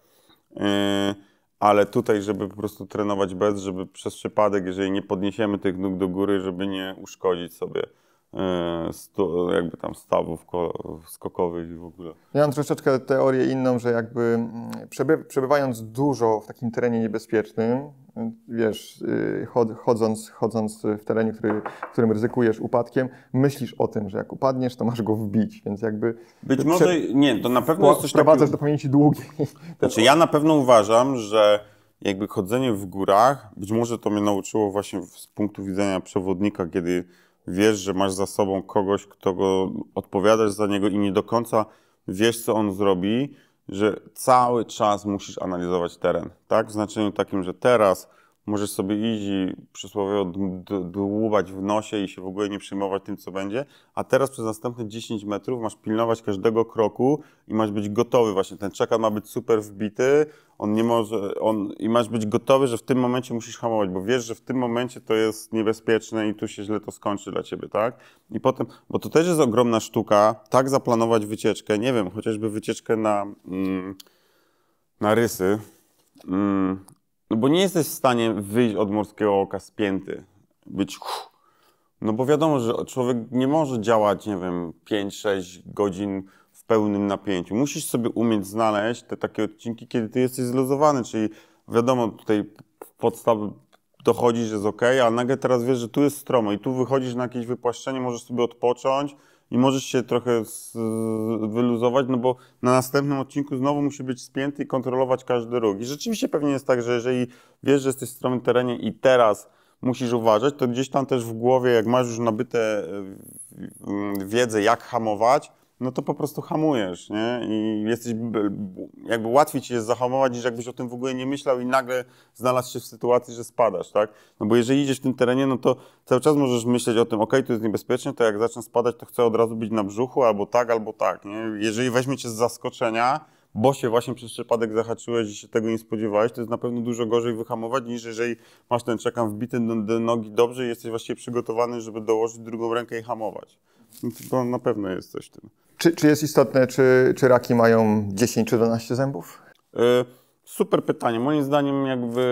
e, ale tutaj, żeby po prostu trenować bez, żeby przez przypadek, jeżeli nie podniesiemy tych nóg do góry, żeby nie uszkodzić sobie E, jakby tam stawów skokowych i w ogóle. Ja mam troszeczkę teorię inną, że jakby mm, przebywając dużo w takim terenie niebezpiecznym, y, wiesz, y, chodząc, chodząc w terenie, który, w którym ryzykujesz upadkiem, myślisz o tym, że jak upadniesz, to masz go wbić, więc jakby... Być może, nie, to na pewno jest coś takiego... do pamięci długiej. Znaczy ja na pewno uważam, że jakby chodzenie w górach, być może to mnie nauczyło właśnie z punktu widzenia przewodnika, kiedy wiesz, że masz za sobą kogoś, kto go odpowiadasz za niego i nie do końca wiesz, co on zrobi, że cały czas musisz analizować teren. Tak? W znaczeniu takim, że teraz możesz sobie iść i przysłowiowo dłubać w nosie i się w ogóle nie przejmować tym, co będzie, a teraz przez następne 10 metrów masz pilnować każdego kroku i masz być gotowy właśnie, ten czekat ma być super wbity, on nie może, on, i masz być gotowy, że w tym momencie musisz hamować, bo wiesz, że w tym momencie to jest niebezpieczne i tu się źle to skończy dla ciebie, tak? I potem, bo to też jest ogromna sztuka, tak zaplanować wycieczkę, nie wiem, chociażby wycieczkę na, mm, na rysy, mm, no bo nie jesteś w stanie wyjść od morskiego oka spięty, być no bo wiadomo, że człowiek nie może działać, nie wiem, 5-6 godzin w pełnym napięciu. Musisz sobie umieć znaleźć te takie odcinki, kiedy ty jesteś zluzowany, czyli wiadomo, tutaj podstaw dochodzi, że jest ok, a nagle teraz wiesz, że tu jest stromo i tu wychodzisz na jakieś wypłaszczenie, możesz sobie odpocząć, i możesz się trochę wyluzować, no bo na następnym odcinku znowu musi być spięty i kontrolować każdy róg. I rzeczywiście pewnie jest tak, że jeżeli wiesz, że jesteś w stronę terenie i teraz musisz uważać, to gdzieś tam też w głowie, jak masz już nabyte e, wiedzę, jak hamować, no to po prostu hamujesz, nie? I jesteś, jakby łatwiej ci jest zahamować, niż jakbyś o tym w ogóle nie myślał i nagle znalazł się w sytuacji, że spadasz, tak? No bo jeżeli idziesz w tym terenie, no to cały czas możesz myśleć o tym, ok, tu jest niebezpiecznie, to jak zacznę spadać, to chcę od razu być na brzuchu, albo tak, albo tak, nie? Jeżeli weźmie cię z zaskoczenia, bo się właśnie przez przypadek zahaczyłeś i się tego nie spodziewałeś, to jest na pewno dużo gorzej wyhamować niż jeżeli masz ten czekam wbity do, do nogi dobrze i jesteś właściwie przygotowany, żeby dołożyć drugą rękę i hamować. To na pewno jest coś w tym. Czy, czy jest istotne, czy, czy raki mają 10 czy 12 zębów? E, super pytanie. Moim zdaniem jakby,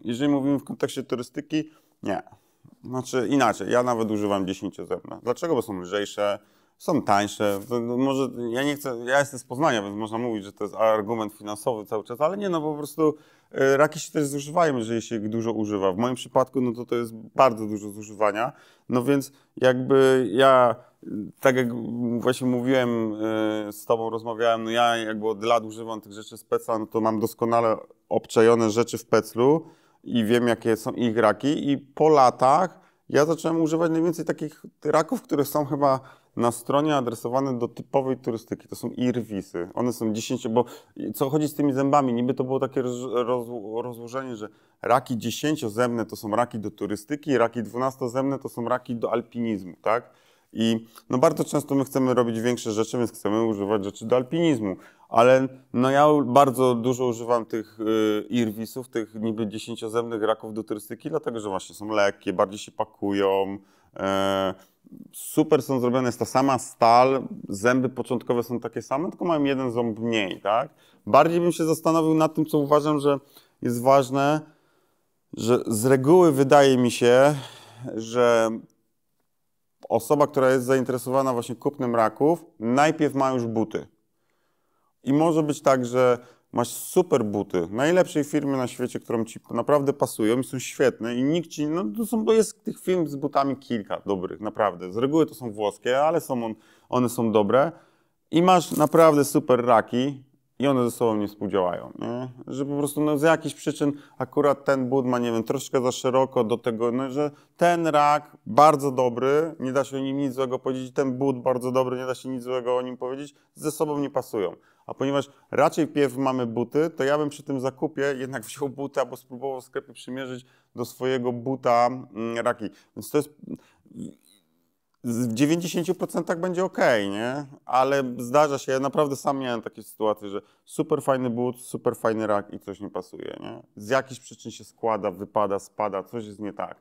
jeżeli mówimy w kontekście turystyki, nie. Znaczy inaczej, ja nawet używam 10 zębów. Dlaczego? Bo są lżejsze, są tańsze. No może ja nie chcę, ja jestem z Poznania, więc można mówić, że to jest argument finansowy cały czas, ale nie, no po prostu y, raki się też zużywają, jeżeli się ich dużo używa. W moim przypadku, no to to jest bardzo dużo zużywania, no więc jakby ja, tak jak właśnie mówiłem, y, z tobą rozmawiałem, no ja jakby od lat używam tych rzeczy z pecla, no to mam doskonale obczajone rzeczy w peclu i wiem, jakie są ich raki i po latach ja zacząłem używać najwięcej takich raków, które są chyba na stronie adresowane do typowej turystyki. To są irwisy. One są 10, bo co chodzi z tymi zębami? Niby to było takie roz, rozłożenie, że raki 10 to są raki do turystyki, raki 12 to są raki do alpinizmu, tak? I no bardzo często my chcemy robić większe rzeczy, więc chcemy używać rzeczy do alpinizmu. Ale no ja bardzo dużo używam tych y, irwisów, tych niby dziesięciozemnych raków do turystyki, dlatego że właśnie są lekkie, bardziej się pakują, E, super są zrobione, jest ta sama stal, zęby początkowe są takie same, tylko mają jeden ząb mniej, tak? Bardziej bym się zastanowił nad tym, co uważam, że jest ważne, że z reguły wydaje mi się, że osoba, która jest zainteresowana właśnie kupnem raków, najpierw ma już buty. I może być tak, że masz super buty, najlepszej firmy na świecie, którą ci naprawdę pasują i są świetne i nikt ci, no to są, bo jest tych firm z butami kilka dobrych, naprawdę. Z reguły to są włoskie, ale są on, one są dobre i masz naprawdę super raki, i one ze sobą nie współdziałają. Nie? Że po prostu no, z jakichś przyczyn akurat ten but ma, nie wiem, troszkę za szeroko do tego, no, że ten rak bardzo dobry, nie da się o nim nic złego powiedzieć, ten but bardzo dobry, nie da się nic złego o nim powiedzieć, ze sobą nie pasują. A ponieważ raczej pierw mamy buty, to ja bym przy tym zakupie jednak wziął buty albo spróbował w sklepie przymierzyć do swojego buta mm, raki. Więc to jest w 90% będzie ok, nie? Ale zdarza się, ja naprawdę sam miałem takie sytuacje, że super fajny but, super fajny rak i coś nie pasuje, nie? Z jakichś przyczyn się składa, wypada, spada, coś jest nie tak.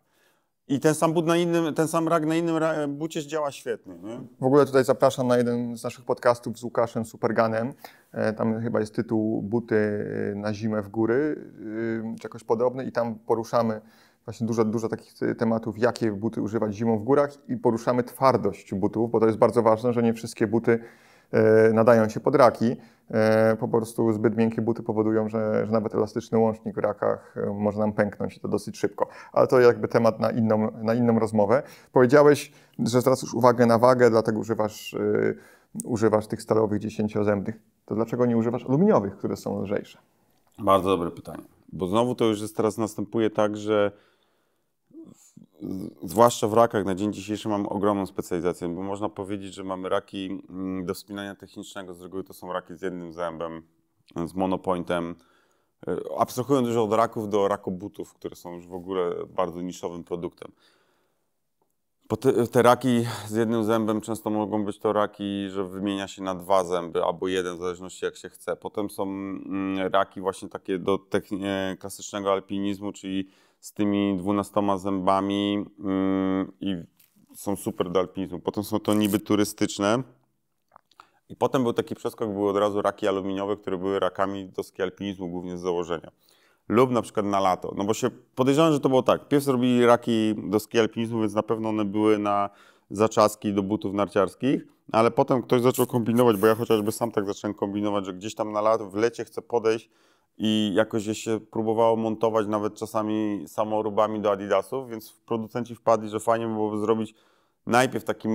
I ten sam but na innym, ten sam rak na innym bucie działa świetnie, nie? W ogóle tutaj zapraszam na jeden z naszych podcastów z Łukaszem Superganem. E, tam chyba jest tytuł Buty e, na zimę w góry, czy e, jakoś podobny i tam poruszamy właśnie dużo, dużo takich e, tematów, jakie buty używać zimą w górach i poruszamy twardość butów, bo to jest bardzo ważne, że nie wszystkie buty e, nadają się pod raki. E, po prostu zbyt miękkie buty powodują, że, że nawet elastyczny łącznik w rakach może nam pęknąć i to dosyć szybko. Ale to jakby temat na inną, na inną rozmowę. Powiedziałeś, że zwracasz uwagę na wagę, dlatego używasz, używasz tych stalowych dziesięciozębnych. To dlaczego nie używasz aluminiowych, które są lżejsze? Bardzo dobre pytanie. Bo znowu to już jest teraz następuje tak, że zwłaszcza w rakach na dzień dzisiejszy mam ogromną specjalizację, bo można powiedzieć, że mamy raki mm, do wspinania technicznego, z reguły to są raki z jednym zębem, z monopointem. E, abstrahując już od raków do rakobutów, które są już w ogóle bardzo niszowym produktem. Te, te, raki z jednym zębem często mogą być to raki, że wymienia się na dwa zęby albo jeden, w zależności jak się chce. Potem są mm, raki właśnie takie do e, klasycznego alpinizmu, czyli z tymi dwunastoma zębami mm, i są super do alpinizmu. Potem są to niby turystyczne. I potem był taki przeskok, były od razu raki aluminiowe, które były rakami doski alpinizmu głównie z założenia. Lub na przykład na lato. No bo się podejrzewam, że to było tak. Pierw robi raki doski alpinizmu, więc na pewno one były na zaczaski do butów narciarskich, ale potem ktoś zaczął kombinować, bo ja chociażby sam tak zacząłem kombinować, że gdzieś tam na lato w lecie chcę podejść i jakoś je się próbowało montować nawet czasami samorubami do Adidasów, więc producenci wpadli, że fajnie byłoby zrobić najpierw taki,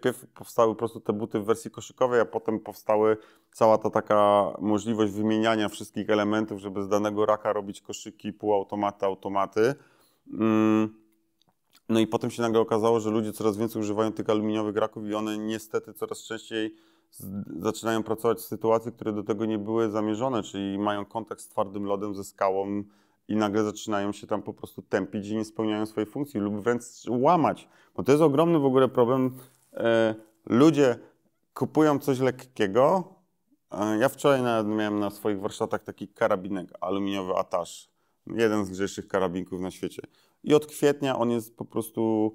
pierw, powstały po prostu te buty w wersji koszykowej, a potem powstały cała ta taka możliwość wymieniania wszystkich elementów, żeby z danego raka robić koszyki, półautomaty, automaty. Mm. No i potem się nagle okazało, że ludzie coraz więcej używają tych aluminiowych raków i one niestety coraz częściej zaczynają pracować w sytuacji, które do tego nie były zamierzone, czyli mają kontakt z twardym lodem, ze skałą i nagle zaczynają się tam po prostu tępić i nie spełniają swojej funkcji lub wręcz łamać. Bo to jest ogromny w ogóle problem. E, ludzie kupują coś lekkiego. E, ja wczoraj nawet miałem na swoich warsztatach taki karabinek aluminiowy Atasz. Jeden z grzejszych karabinków na świecie. I od kwietnia on jest po prostu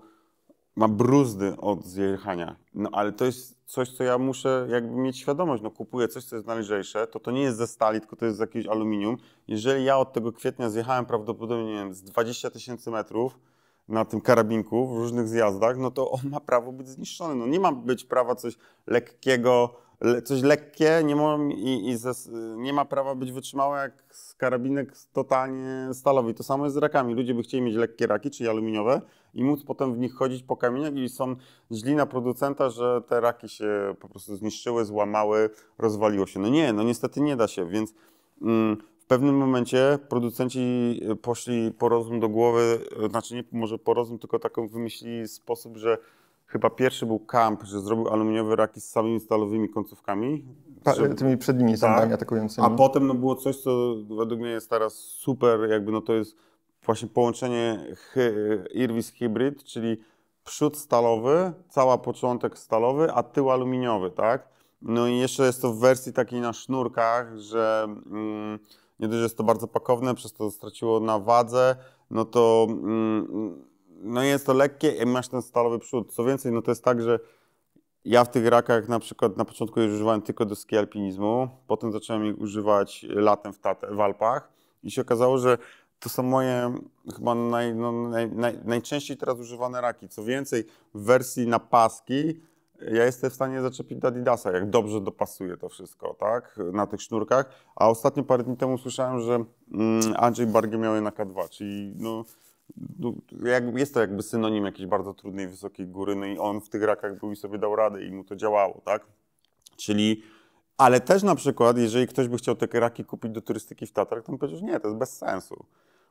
ma bruzdy od zjechania. No ale to jest coś, co ja muszę jakby mieć świadomość. No kupuję coś, co jest najlżejsze, to to nie jest ze stali, tylko to jest z jakiegoś aluminium. Jeżeli ja od tego kwietnia zjechałem prawdopodobnie wiem, z 20 tysięcy metrów na tym karabinku w różnych zjazdach, no to on ma prawo być zniszczony. No nie ma być prawa coś lekkiego, coś lekkie nie ma, i, i nie ma prawa być wytrzymałe jak karabinek totalnie stalowy. To samo jest z rakami. Ludzie by chcieli mieć lekkie raki, czyli aluminiowe i móc potem w nich chodzić po kamieniach i są źli na producenta, że te raki się po prostu zniszczyły, złamały, rozwaliło się. No nie, no niestety nie da się, więc mm, w pewnym momencie producenci e, poszli po rozum do głowy, e, znaczy nie może po rozum, tylko taką wymyślili sposób, że Chyba pierwszy był Camp, że zrobił aluminiowe raki z samymi stalowymi końcówkami. Pa, tymi przednimi zębami tak. atakującymi. A potem no, było coś, co według mnie jest teraz super, jakby no to jest właśnie połączenie Irvis Hybrid, czyli przód stalowy, cała początek stalowy, a tył aluminiowy, tak? No i jeszcze jest to w wersji takiej na sznurkach, że mm, nie dość, że jest to bardzo pakowne, przez to straciło na wadze, no to mm, no jest to lekkie i masz ten stalowy przód. Co więcej, no to jest tak, że ja w tych rakach na przykład na początku je używałem tylko do ski alpinizmu, potem zacząłem ich używać latem w, tate, w Alpach i się okazało, że to są moje chyba naj, no, naj, naj, najczęściej teraz używane raki. Co więcej, w wersji na paski ja jestem w stanie zaczepić do Adidasa, jak dobrze dopasuje to wszystko, tak, na tych sznurkach. A ostatnio parę dni temu słyszałem, że mm, Andrzej Bargie miał je na K2, czyli no, no, jest to jakby synonim jakiejś bardzo trudnej, wysokiej góry, no i on w tych rakach był i sobie dał radę i mu to działało, tak? Czyli, ale też na przykład, jeżeli ktoś by chciał te raki kupić do turystyki w Tatrach, to on powiedział, że nie, to jest bez sensu.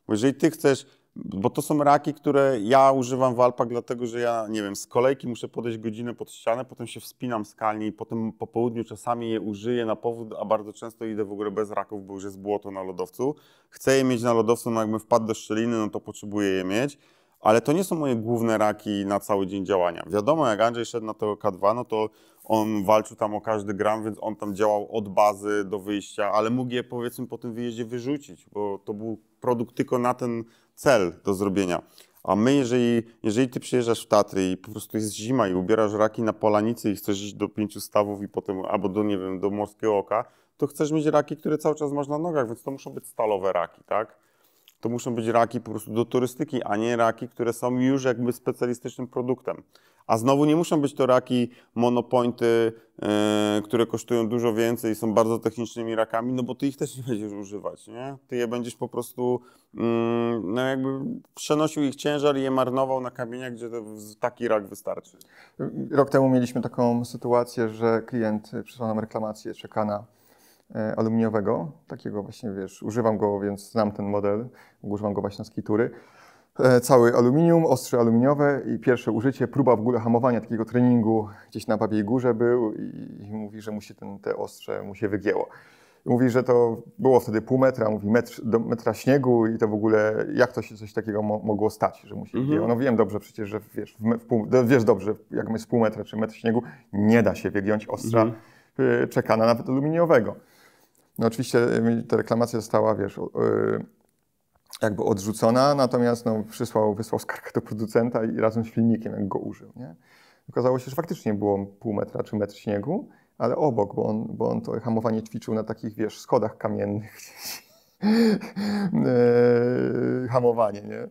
Bo jeżeli ty chcesz bo to są raki, które ja używam w Alpach, dlatego że ja, nie wiem, z kolejki muszę podejść godzinę pod ścianę, potem się wspinam skalnie i potem po południu czasami je użyję na powód, a bardzo często idę w ogóle bez raków, bo już jest błoto na lodowcu. Chcę je mieć na lodowcu, no jakbym wpadł do szczeliny, no to potrzebuję je mieć. Ale to nie są moje główne raki na cały dzień działania. Wiadomo, jak Andrzej szedł na tego K2, no to on walczył tam o każdy gram, więc on tam działał od bazy do wyjścia, ale mógł je powiedzmy po tym wyjeździe wyrzucić, bo to był produkt tylko na ten cel do zrobienia. A my, jeżeli, jeżeli ty przyjeżdżasz w Tatry i po prostu jest zima i ubierasz raki na polanicy i chcesz iść do pięciu stawów i potem, albo do, nie wiem, do Morskiego Oka, to chcesz mieć raki, które cały czas masz na nogach, więc to muszą być stalowe raki, tak? To muszą być raki po prostu do turystyki, a nie raki, które są już jakby specjalistycznym produktem. A znowu nie muszą być to raki monopointy, yy, które kosztują dużo więcej i są bardzo technicznymi rakami, no bo ty ich też nie będziesz używać, nie? Ty je będziesz po prostu, yy, no jakby przenosił ich ciężar i je marnował na kamieniach, gdzie taki rak wystarczy. Rok temu mieliśmy taką sytuację, że klient przysłał nam reklamację czekana e, aluminiowego, takiego właśnie, wiesz, używam go, więc znam ten model, używam go właśnie na skitury E, cały aluminium, ostrze aluminiowe i pierwsze użycie, próba w ogóle hamowania takiego treningu gdzieś na Babiej Górze był i, i mówi, że mu się ten, te ostrze mu się wygięło. Mówi, że to było wtedy pół metra, mówi metr, do metra śniegu i to w ogóle, jak to się coś takiego mo mogło stać, że mu się mhm. wygięło. No wiem dobrze przecież, że wiesz, w, w pół, wiesz dobrze, jak my z pół metra czy metr śniegu nie da się wygiąć ostrza mhm. y, czekana nawet aluminiowego. No oczywiście y, ta reklamacja została, wiesz, y, jakby odrzucona, natomiast no, przysłał, wysłał skargę do producenta i razem z filmikiem, jak go użył. Nie? Okazało się, że faktycznie było pół metra czy metr śniegu, ale obok, bo on, bo on to hamowanie ćwiczył na takich, wiesz, schodach kamiennych. E, hamowanie, nie?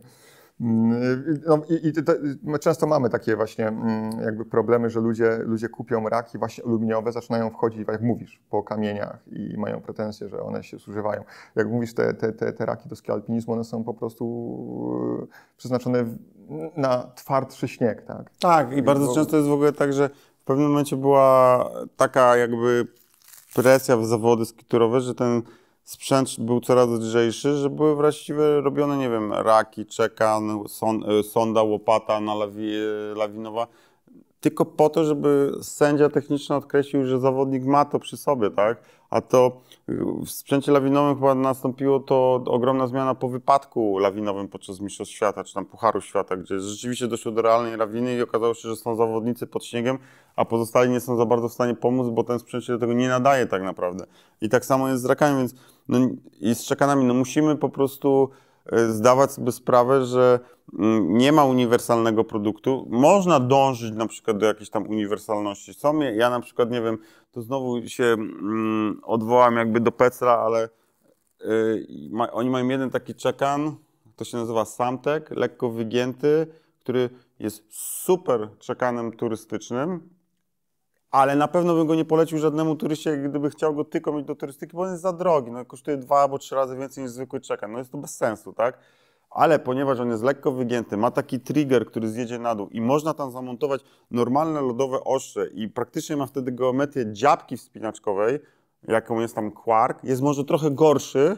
No, I, i to, my często mamy takie właśnie mm, jakby problemy, że ludzie, ludzie kupią raki właśnie aluminiowe, zaczynają wchodzić, jak mówisz, po kamieniach i mają pretensje, że one się zużywają. Jak mówisz, te, te, te, te raki do alpinizmu, one są po prostu e, przeznaczone na twardszy śnieg, tak? Tak, i, I bardzo często jest w ogóle tak, że w pewnym momencie była taka jakby presja w zawody skiturowe, że ten sprzęt był coraz lżejszy, że były właściwie robione, nie wiem, raki, czekan, y, sonda, łopata na lawi, y, lawinowa, tylko po to, żeby sędzia techniczny odkreślił, że zawodnik ma to przy sobie, tak? A to w sprzęcie lawinowym chyba nastąpiło to ogromna zmiana po wypadku lawinowym podczas Mistrzostw Świata, czy tam Pucharu Świata, gdzie rzeczywiście doszło do realnej lawiny i okazało się, że są zawodnicy pod śniegiem, a pozostali nie są za bardzo w stanie pomóc, bo ten sprzęt się do tego nie nadaje tak naprawdę. I tak samo jest z rakami, więc no, i z czekanami. No musimy po prostu E, zdawać sobie sprawę, że mm, nie ma uniwersalnego produktu. Można dążyć na przykład do jakiejś tam uniwersalności. Są, ja na przykład, nie wiem, to znowu się mm, odwołam jakby do Pecla, ale e, oni mają jeden taki czekan, to się nazywa Samtek, lekko wygięty, który jest super czekanem turystycznym, ale na pewno bym go nie polecił żadnemu turyście, gdyby chciał go tylko mieć do turystyki, bo on jest za drogi, no, kosztuje dwa albo trzy razy więcej niż zwykły czeka, no jest to bez sensu, tak? Ale ponieważ on jest lekko wygięty, ma taki trigger, który zjedzie na dół i można tam zamontować normalne lodowe ostrze i praktycznie ma wtedy geometrię dziabki wspinaczkowej, jaką jest tam quark, jest może trochę gorszy,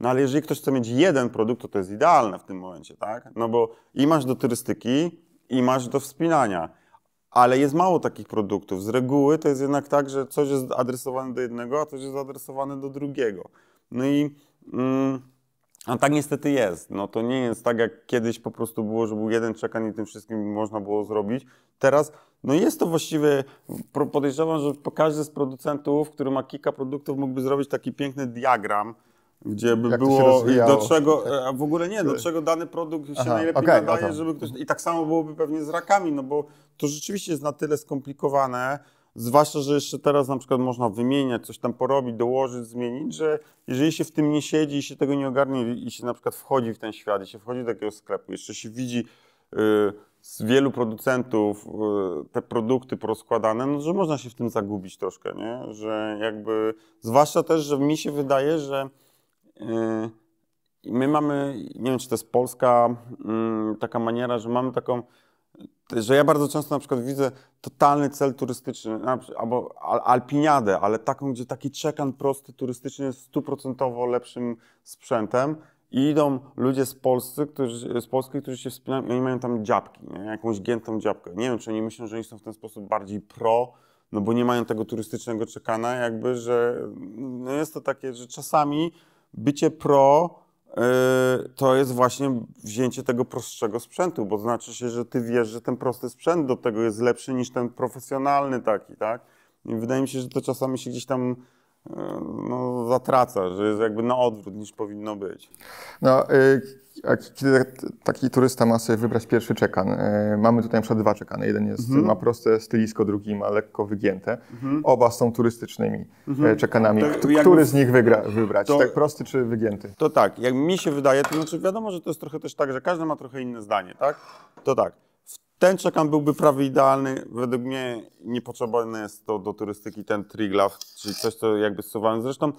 no ale jeżeli ktoś chce mieć jeden produkt, to to jest idealne w tym momencie, tak? No bo i masz do turystyki, i masz do wspinania ale jest mało takich produktów. Z reguły to jest jednak tak, że coś jest adresowane do jednego, a coś jest adresowane do drugiego. No i mm, a tak niestety jest. No to nie jest tak, jak kiedyś po prostu było, że był jeden czekan i tym wszystkim można było zrobić. Teraz no jest to właściwie, podejrzewam, że każdy z producentów, który ma kilka produktów, mógłby zrobić taki piękny diagram, gdzie by Jak było do czego, tak. a w ogóle nie, do czego dany produkt się Aha, najlepiej okay, nadaje, okay. żeby ktoś. I tak samo byłoby pewnie z rakami, no bo to rzeczywiście jest na tyle skomplikowane, zwłaszcza, że jeszcze teraz na przykład można wymieniać, coś tam porobić, dołożyć, zmienić, że jeżeli się w tym nie siedzi i się tego nie ogarnie i się na przykład wchodzi w ten świat i się wchodzi do takiego sklepu, jeszcze się widzi. Y, z wielu producentów y, te produkty porozkładane, no, że można się w tym zagubić troszkę, nie? że jakby, zwłaszcza też, że mi się wydaje, że Yy, my mamy, nie wiem czy to jest polska mm, taka maniera, że mamy taką, że ja bardzo często na przykład widzę totalny cel turystyczny, albo alpiniadę, ale taką, gdzie taki czekan prosty turystyczny jest stuprocentowo lepszym sprzętem i idą ludzie z Polski, którzy, z Polski, którzy się wspinają i mają tam dziabki, nie? jakąś giętą dziabkę. Nie wiem, czy oni myślą, że oni są w ten sposób bardziej pro, no bo nie mają tego turystycznego czekana, jakby, że no jest to takie, że czasami bycie pro y, to jest właśnie wzięcie tego prostszego sprzętu, bo znaczy się, że ty wiesz, że ten prosty sprzęt do tego jest lepszy niż ten profesjonalny taki, tak? I wydaje mi się, że to czasami się gdzieś tam y, no, zatraca, że jest jakby na odwrót niż powinno być. No, y, kiedy taki turysta ma sobie wybrać pierwszy czekan? E, mamy tutaj na przykład dwa czekany. Jeden jest, mhm. ma proste stylisko, drugi ma lekko wygięte. Mhm. Oba są turystycznymi e, mhm. czekanami. To, tak, Który z nich wygra, wybrać? To, tak prosty czy wygięty? To tak, jak mi się wydaje, to znaczy wiadomo, że to jest trochę też tak, że każdy ma trochę inne zdanie, tak? To tak. Ten czekan byłby prawie idealny. Według mnie niepotrzebny jest to do turystyki ten triglaw, czyli coś, co jakby zsuwałem. Zresztą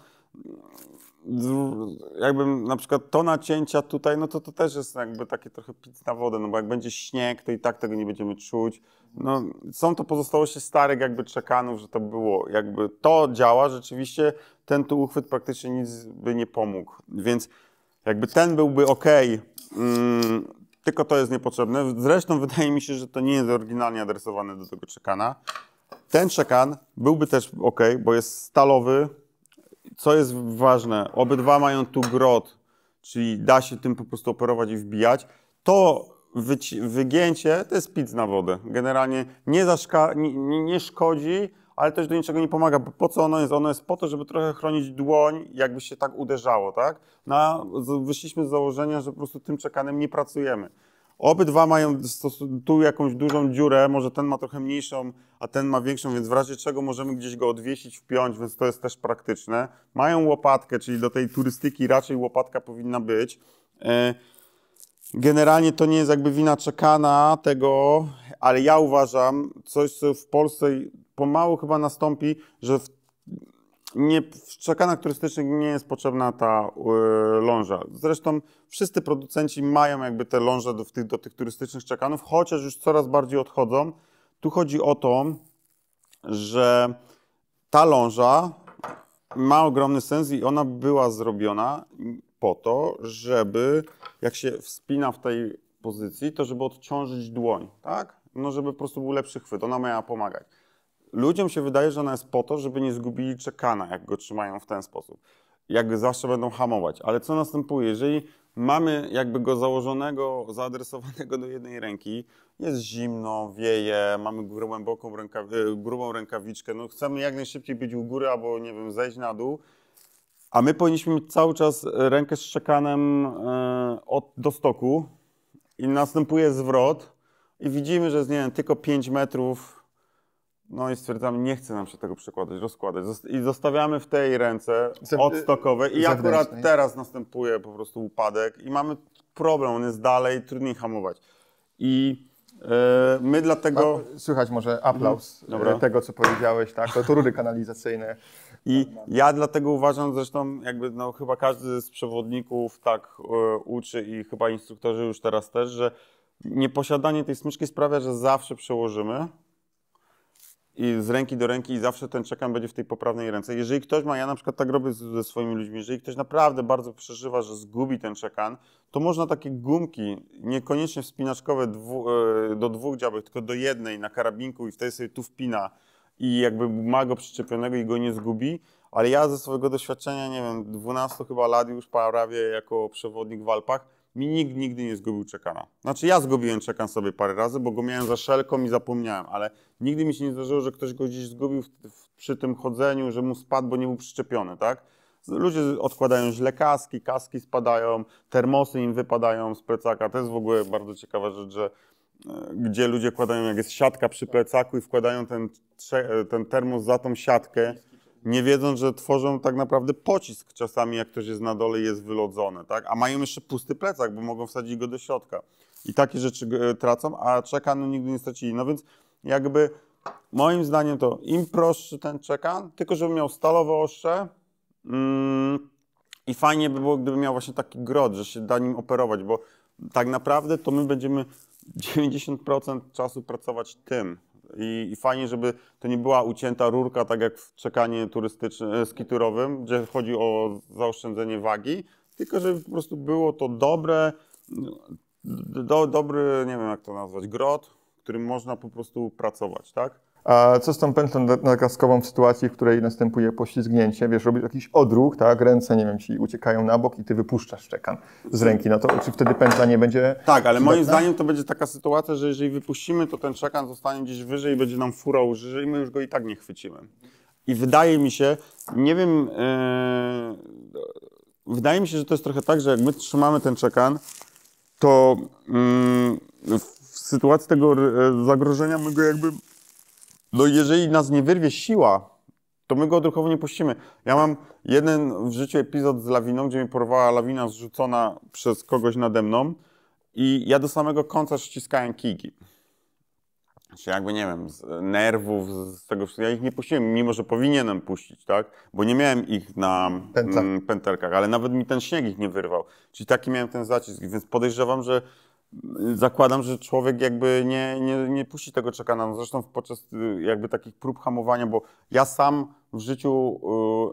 jakbym na przykład to nacięcia tutaj, no to to też jest jakby takie trochę pic na wodę, no bo jak będzie śnieg, to i tak tego nie będziemy czuć. No, są to pozostałości starych jakby czekanów, że to było, jakby to działa rzeczywiście, ten tu uchwyt praktycznie nic by nie pomógł, więc jakby ten byłby ok, mm, tylko to jest niepotrzebne. Zresztą wydaje mi się, że to nie jest oryginalnie adresowane do tego czekana. Ten czekan byłby też ok, bo jest stalowy, co jest ważne, obydwa mają tu grot, czyli da się tym po prostu operować i wbijać. To wygięcie to jest pic na wodę. Generalnie nie, zaszka, nie, nie, szkodzi, ale też do niczego nie pomaga. Bo po co ono jest? Ono jest po to, żeby trochę chronić dłoń, jakby się tak uderzało, tak? No, wyszliśmy z założenia, że po prostu tym czekanym nie pracujemy. Obydwa mają tu jakąś dużą dziurę, może ten ma trochę mniejszą, a ten ma większą, więc w razie czego możemy gdzieś go odwiesić, wpiąć, więc to jest też praktyczne. Mają łopatkę, czyli do tej turystyki raczej łopatka powinna być. E, generalnie to nie jest jakby wina czekana tego, ale ja uważam, coś co w Polsce pomału chyba nastąpi, że w nie, w czekanach turystycznych nie jest potrzebna ta y, ląża. Zresztą wszyscy producenci mają jakby te ląże do, do, tych turystycznych czekanów, chociaż już coraz bardziej odchodzą. Tu chodzi o to, że ta ląża ma ogromny sens i ona była zrobiona po to, żeby jak się wspina w tej pozycji, to żeby odciążyć dłoń, tak? No żeby po prostu był lepszy chwyt, ona miała pomagać ludziom się wydaje, że ona jest po to, żeby nie zgubili czekana, jak go trzymają w ten sposób. Jak zawsze będą hamować. Ale co następuje? Jeżeli mamy jakby go założonego, zaadresowanego do jednej ręki, jest zimno, wieje, mamy głęboką rękaw e, grubą rękawiczkę, no chcemy jak najszybciej być u góry albo, nie wiem, zejść na dół, a my powinniśmy mieć cały czas rękę z czekanem e, od, do stoku i następuje zwrot i widzimy, że jest, nie wiem, tylko 5 metrów no i stwierdzamy, nie chce nam się tego przekładać, rozkładać. I zostawiamy w tej ręce odstokowe i akurat teraz następuje po prostu upadek i mamy problem, on jest dalej, trudniej hamować. I e, my dlatego... Słychać może aplauz mhm. Dobra. E, tego, co powiedziałeś, tak? To, rury kanalizacyjne. I ja dlatego uważam, zresztą jakby no, chyba każdy z przewodników tak e, uczy i chyba instruktorzy już teraz też, że nieposiadanie tej smyczki sprawia, że zawsze przełożymy, i z ręki do ręki i zawsze ten czekan będzie w tej poprawnej ręce. Jeżeli ktoś ma, ja na przykład tak robię ze swoimi ludźmi, jeżeli ktoś naprawdę bardzo przeżywa, że zgubi ten czekan, to można takie gumki, niekoniecznie wspinaczkowe dwu, e, do dwóch działek, tylko do jednej na karabinku i wtedy sobie tu wpina i jakby ma go przyczepionego i go nie zgubi. Ale ja ze swojego doświadczenia, nie wiem, 12 chyba lat już prawie jako przewodnik w Alpach, mi nikt nigdy nie zgubił czekana. Znaczy ja zgubiłem czekan sobie parę razy, bo go miałem za szelką i zapomniałem, ale nigdy mi się nie zdarzyło, że ktoś go gdzieś zgubił w, w, przy tym chodzeniu, że mu spadł, bo nie był przyczepiony, tak? Ludzie odkładają źle kaski, kaski spadają, termosy im wypadają z plecaka. To jest w ogóle bardzo ciekawa rzecz, że e, gdzie ludzie kładają, jak jest siatka przy plecaku i wkładają ten, e, ten termos za tą siatkę nie wiedząc, że tworzą tak naprawdę pocisk czasami, jak ktoś jest na dole i jest wylodzony, tak? A mają jeszcze pusty plecak, bo mogą wsadzić go do środka. I takie rzeczy e, tracą, a czekanu nigdy nie stracili. No więc jakby moim zdaniem to im prostszy ten czekan, tylko żeby miał stalowe ostrze mm, i fajnie by było, gdyby miał właśnie taki grot, że się da nim operować, bo tak naprawdę to my będziemy 90% czasu pracować tym, i, I, fajnie, żeby to nie była ucięta rurka, tak jak w czekanie turystycznym, e, skiturowym, gdzie chodzi o zaoszczędzenie wagi, tylko żeby po prostu było to dobre, do, dobry, nie wiem jak to nazwać, grot, w którym można po prostu pracować, tak? A co z tą pętlą nadgaskową w sytuacji, w której następuje poślizgnięcie? Wiesz, robisz jakiś odruch, tak? Ręce, nie wiem, ci uciekają na bok i ty wypuszczasz czekan z ręki. No to czy wtedy pętla nie będzie... Tak, ale moim zdaniem to będzie taka sytuacja, że jeżeli wypuścimy, to ten czekan zostanie gdzieś wyżej i będzie nam furał wyżej i my już go i tak nie chwycimy. I wydaje mi się, nie wiem... Yy, wydaje mi się, że to jest trochę tak, że jak my trzymamy ten czekan, to yy, w sytuacji tego e, zagrożenia my go jakby no jeżeli nas nie wyrwie siła, to my go odruchowo nie puścimy. Ja mam jeden w życiu epizod z lawiną, gdzie mi porwała lawina zrzucona przez kogoś nade mną i ja do samego końca ściskałem kiki. czy jakby, nie wiem, z nerwów, z tego że Ja ich nie puściłem, mimo że powinienem puścić, tak? Bo nie miałem ich na mm, Pęca. pętelkach, ale nawet mi ten śnieg ich nie wyrwał. Czyli taki miałem ten zacisk, więc podejrzewam, że zakładam, że człowiek jakby nie, nie, nie puści tego czekana. No zresztą podczas y, jakby takich prób hamowania, bo ja sam w życiu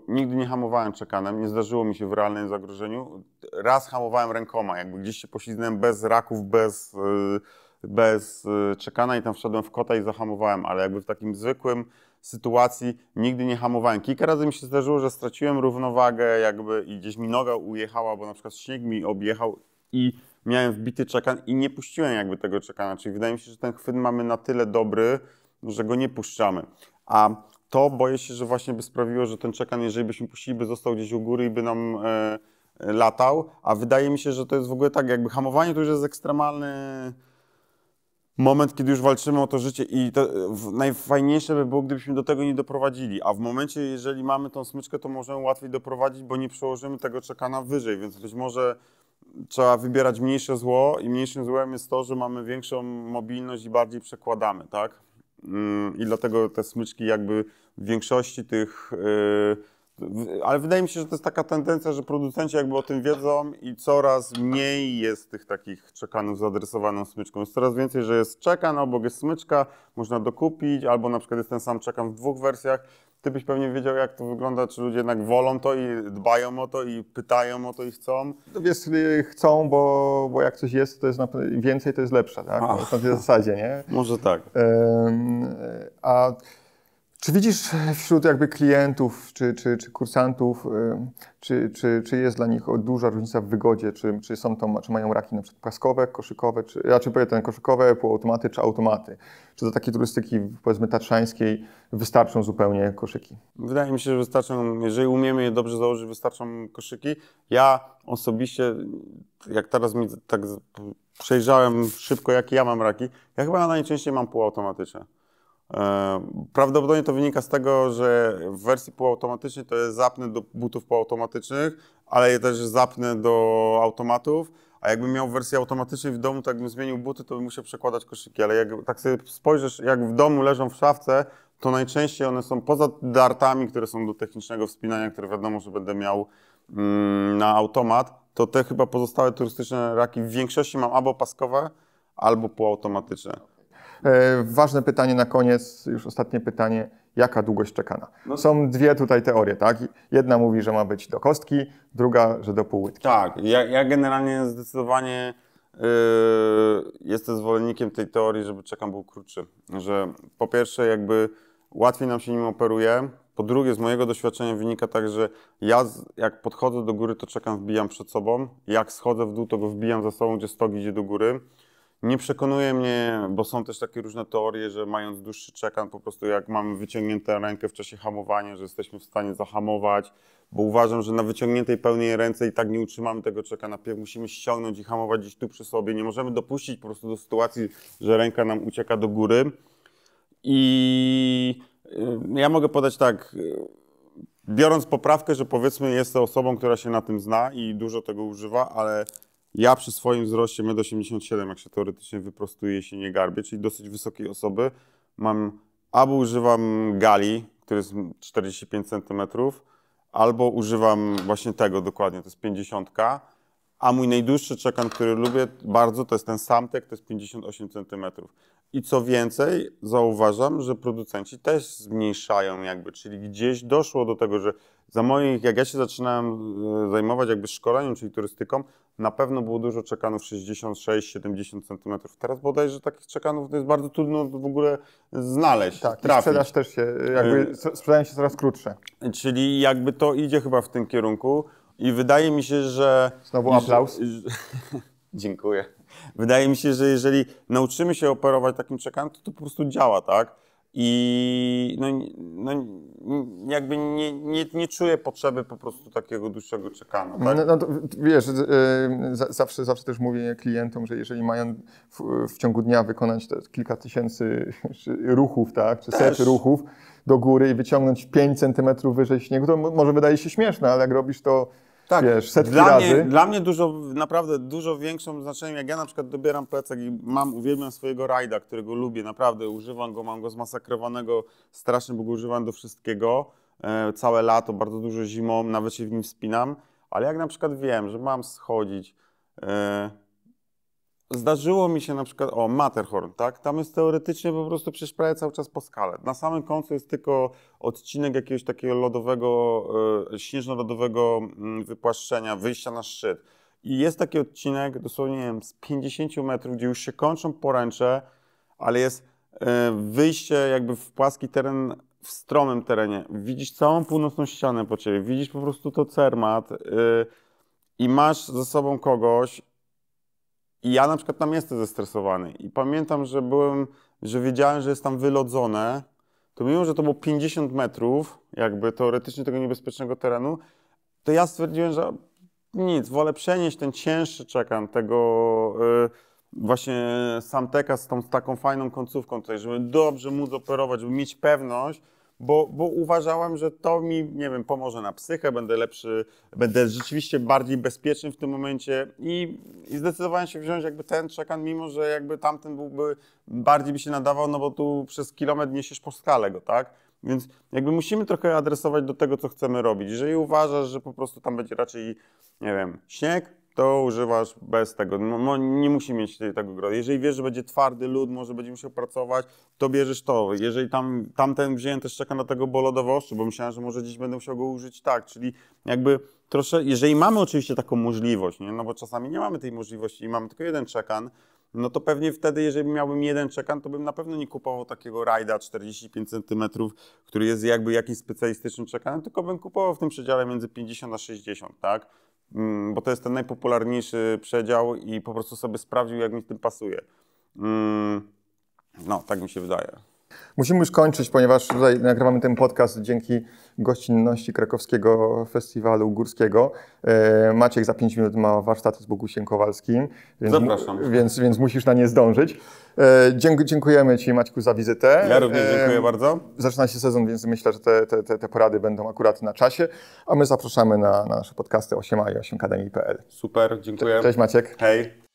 y, nigdy nie hamowałem czekanem, nie zdarzyło mi się w realnym zagrożeniu. Raz hamowałem rękoma, jakby gdzieś się poślizgnąłem bez raków, bez, y, bez y, czekana i tam wszedłem w kota i zahamowałem, ale jakby w takim zwykłym sytuacji nigdy nie hamowałem. Kilka razy mi się zdarzyło, że straciłem równowagę jakby i gdzieś mi noga ujechała, bo na przykład śnieg mi objechał i miałem wbity czekan i nie puściłem jakby tego czekana. Czyli wydaje mi się, że ten chwyt mamy na tyle dobry, że go nie puszczamy. A to boję się, że właśnie by sprawiło, że ten czekan, jeżeli byśmy puścili, by został gdzieś u góry i by nam e, e, latał. A wydaje mi się, że to jest w ogóle tak, jakby hamowanie to już jest ekstremalny moment, kiedy już walczymy o to życie i to e, najfajniejsze by było, gdybyśmy do tego nie doprowadzili, a w momencie, jeżeli mamy tą smyczkę, to możemy łatwiej doprowadzić, bo nie przełożymy tego czekana wyżej, więc być może trzeba wybierać mniejsze zło i mniejszym złem jest to, że mamy większą mobilność i bardziej przekładamy, tak? Mm, I dlatego te smyczki jakby w większości tych... Y, ale wydaje mi się, że to jest taka tendencja, że producenci jakby o tym wiedzą i coraz mniej jest tych takich czekanów z adresowaną smyczką. Jest coraz więcej, że jest czekan, no, obok jest smyczka, można dokupić, albo na przykład jest ten sam czekan w dwóch wersjach ty byś pewnie wiedział, jak to wygląda, czy ludzie jednak wolą to i dbają o to i pytają o to i chcą. No wiesz, y, chcą, bo, bo jak coś jest, to jest więcej, to jest lepsze, tak? Ach. Na tej zasadzie, nie? Może tak. Um, a czy widzisz e, wśród jakby klientów, czy, czy, czy kursantów, y, czy, czy, czy jest dla nich duża różnica w wygodzie, czy, czy, są to, czy mają raki na przykład płaskowe, koszykowe, czy, raczej powiedzmy koszykowe, półautomaty, czy automaty? Czy do takiej turystyki, powiedzmy tatrzańskiej, wystarczą zupełnie koszyki? Wydaje mi się, że wystarczą, jeżeli umiemy je dobrze założyć, wystarczą koszyki. Ja osobiście, jak teraz mi tak przejrzałem szybko, jakie ja mam raki, ja chyba najczęściej mam półautomatyczne. E, prawdopodobnie to wynika z tego, że w wersji półautomatycznej to jest zapnę do butów półautomatycznych, ale je też zapnę do automatów. A jakbym miał wersję automatyczną w domu, to jakbym zmienił buty, to bym musiał przekładać koszyki. Ale jak tak sobie spojrzysz, jak w domu leżą w szafce, to najczęściej one są poza dartami, które są do technicznego wspinania, które wiadomo, że będę miał mm, na automat, to te chyba pozostałe turystyczne raki w większości mam albo paskowe, albo półautomatyczne. E, ważne pytanie na koniec, już ostatnie pytanie, jaka długość czekana? No. Są dwie tutaj teorie, tak? Jedna mówi, że ma być do kostki, druga, że do półłytki. Tak, ja, ja generalnie zdecydowanie yy, jestem zwolennikiem tej teorii, żeby czekan był krótszy. Że po pierwsze jakby łatwiej nam się nim operuje, po drugie, z mojego doświadczenia wynika tak, że ja jak podchodzę do góry, to czekam, wbijam przed sobą. Jak schodzę w dół, to go wbijam za sobą, gdzie stok idzie do góry. Nie przekonuje mnie, bo są też takie różne teorie, że mając dłuższy czekan, po prostu jak mamy wyciągniętą rękę w czasie hamowania, że jesteśmy w stanie zahamować, bo uważam, że na wyciągniętej pełnej ręce i tak nie utrzymamy tego czeka. Najpierw musimy ściągnąć i hamować gdzieś tu przy sobie. Nie możemy dopuścić po prostu do sytuacji, że ręka nam ucieka do góry. I y, ja mogę podać tak, y, biorąc poprawkę, że powiedzmy jest to osobą, która się na tym zna i dużo tego używa, ale ja przy swoim wzroście 1,87 m, jak się teoretycznie wyprostuję, się nie garbię, czyli dosyć wysokiej osoby, mam albo używam gali, który jest 45 cm, albo używam właśnie tego dokładnie, to jest 50. A mój najdłuższy czekan, który lubię bardzo, to jest ten Samtek, to jest 58 cm. I co więcej, zauważam, że producenci też zmniejszają jakby, czyli gdzieś doszło do tego, że za moich, jak ja się zaczynałem y, zajmować jakby szkoleniem, czyli turystyką, na pewno było dużo czekanów 66-70 cm. Teraz bodajże takich czekanów jest bardzo trudno w ogóle znaleźć, tak, trafić. sprzedaż też się, jakby y, sprzedają się coraz krótsze. Czyli jakby to idzie chyba w tym kierunku i wydaje mi się, że... Znowu aplauz. dziękuję. Wydaje mi się, że jeżeli nauczymy się operować takim czekanem, to to po prostu działa, tak? I no, no, jakby nie, nie, nie czuję potrzeby po prostu takiego dłuższego czekania. Tak? No, no to, wiesz, y, zawsze, zawsze też mówię klientom, że jeżeli mają w, w ciągu dnia wykonać kilka tysięcy ruchów, tak, czy set ruchów do góry i wyciągnąć 5 centymetrów wyżej śniegu, to może wydaje się śmieszne, ale jak robisz to tak, wiesz, setki dla razy. Mnie, dla mnie dużo, naprawdę dużo większą znaczeniem, jak ja na przykład dobieram plecak i mam, uwielbiam swojego rajda, którego lubię, naprawdę używam go, mam go zmasakrowanego, strasznie, bo go używam do wszystkiego, e, całe lato, bardzo dużo zimą, nawet się w nim wspinam, ale jak na przykład wiem, że mam schodzić, e, Zdarzyło mi się na przykład, o Matterhorn, tak? Tam jest teoretycznie po prostu przecież prawie cały czas po skalę. Na samym końcu jest tylko odcinek jakiegoś takiego lodowego, e, śnieżno-lodowego mm, wypłaszczenia, wyjścia na szczyt. I jest taki odcinek, dosłownie nie wiem, z 50 metrów, gdzie już się kończą poręcze, ale jest e, wyjście jakby w płaski teren, w stromym terenie. Widzisz całą północną ścianę po ciebie, widzisz po prostu to cermat. E, i masz ze sobą kogoś, i ja na przykład tam jestem zestresowany i pamiętam, że byłem, że wiedziałem, że jest tam wylodzone, to mimo, że to było 50 metrów, jakby teoretycznie tego niebezpiecznego terenu, to ja stwierdziłem, że nic, wolę przenieść ten cięższy czekan tego yy, właśnie samteka z tą z taką fajną końcówką tutaj, żeby dobrze móc operować, żeby mieć pewność, bo, bo uważałem, że to mi, nie wiem, pomoże na psychę, będę lepszy, będę rzeczywiście bardziej bezpieczny w tym momencie i, i zdecydowałem się wziąć jakby ten czekan, mimo że jakby tamten byłby, bardziej by się nadawał, no bo tu przez kilometr niesiesz po skalę go, tak? Więc jakby musimy trochę adresować do tego, co chcemy robić. Jeżeli uważasz, że po prostu tam będzie raczej, nie wiem, śnieg, to używasz bez tego. No, no nie musi mieć tego grodu. Jeżeli wiesz, że będzie twardy lód, może będzie musiał pracować, to bierzesz to. Jeżeli tam, tamten wziąłem też czeka na tego bolodowoszu, bo myślałem, że może dziś będę musiał go użyć tak, czyli jakby trosze, jeżeli mamy oczywiście taką możliwość, nie? no bo czasami nie mamy tej możliwości i mamy tylko jeden czekan, no to pewnie wtedy, jeżeli miałbym jeden czekan, to bym na pewno nie kupował takiego rajda 45 cm, który jest jakby jakimś specjalistycznym czekanem, tylko bym kupował w tym przedziale między 50 a 60, tak? Mm, bo to jest ten najpopularniejszy przedział i po prostu sobie sprawdził, jak mi w tym pasuje. Mm, no, tak mi się wydaje. Musimy już kończyć, ponieważ tutaj nagrywamy ten podcast dzięki gościnności Krakowskiego Festiwalu Górskiego. E, Maciek za 5 minut ma warsztaty z Bogusiem Kowalskim. Więc, Zapraszam. Więc, więc musisz na nie zdążyć. E, dziękujemy Ci Maćku za wizytę. Ja również e, dziękuję bardzo. Zaczyna się sezon, więc myślę, że te, te, te porady będą akurat na czasie, a my zapraszamy na, na nasze podcasty 8a i 8akademii.pl. Super, dziękuję. Cześć Maciek. Hej.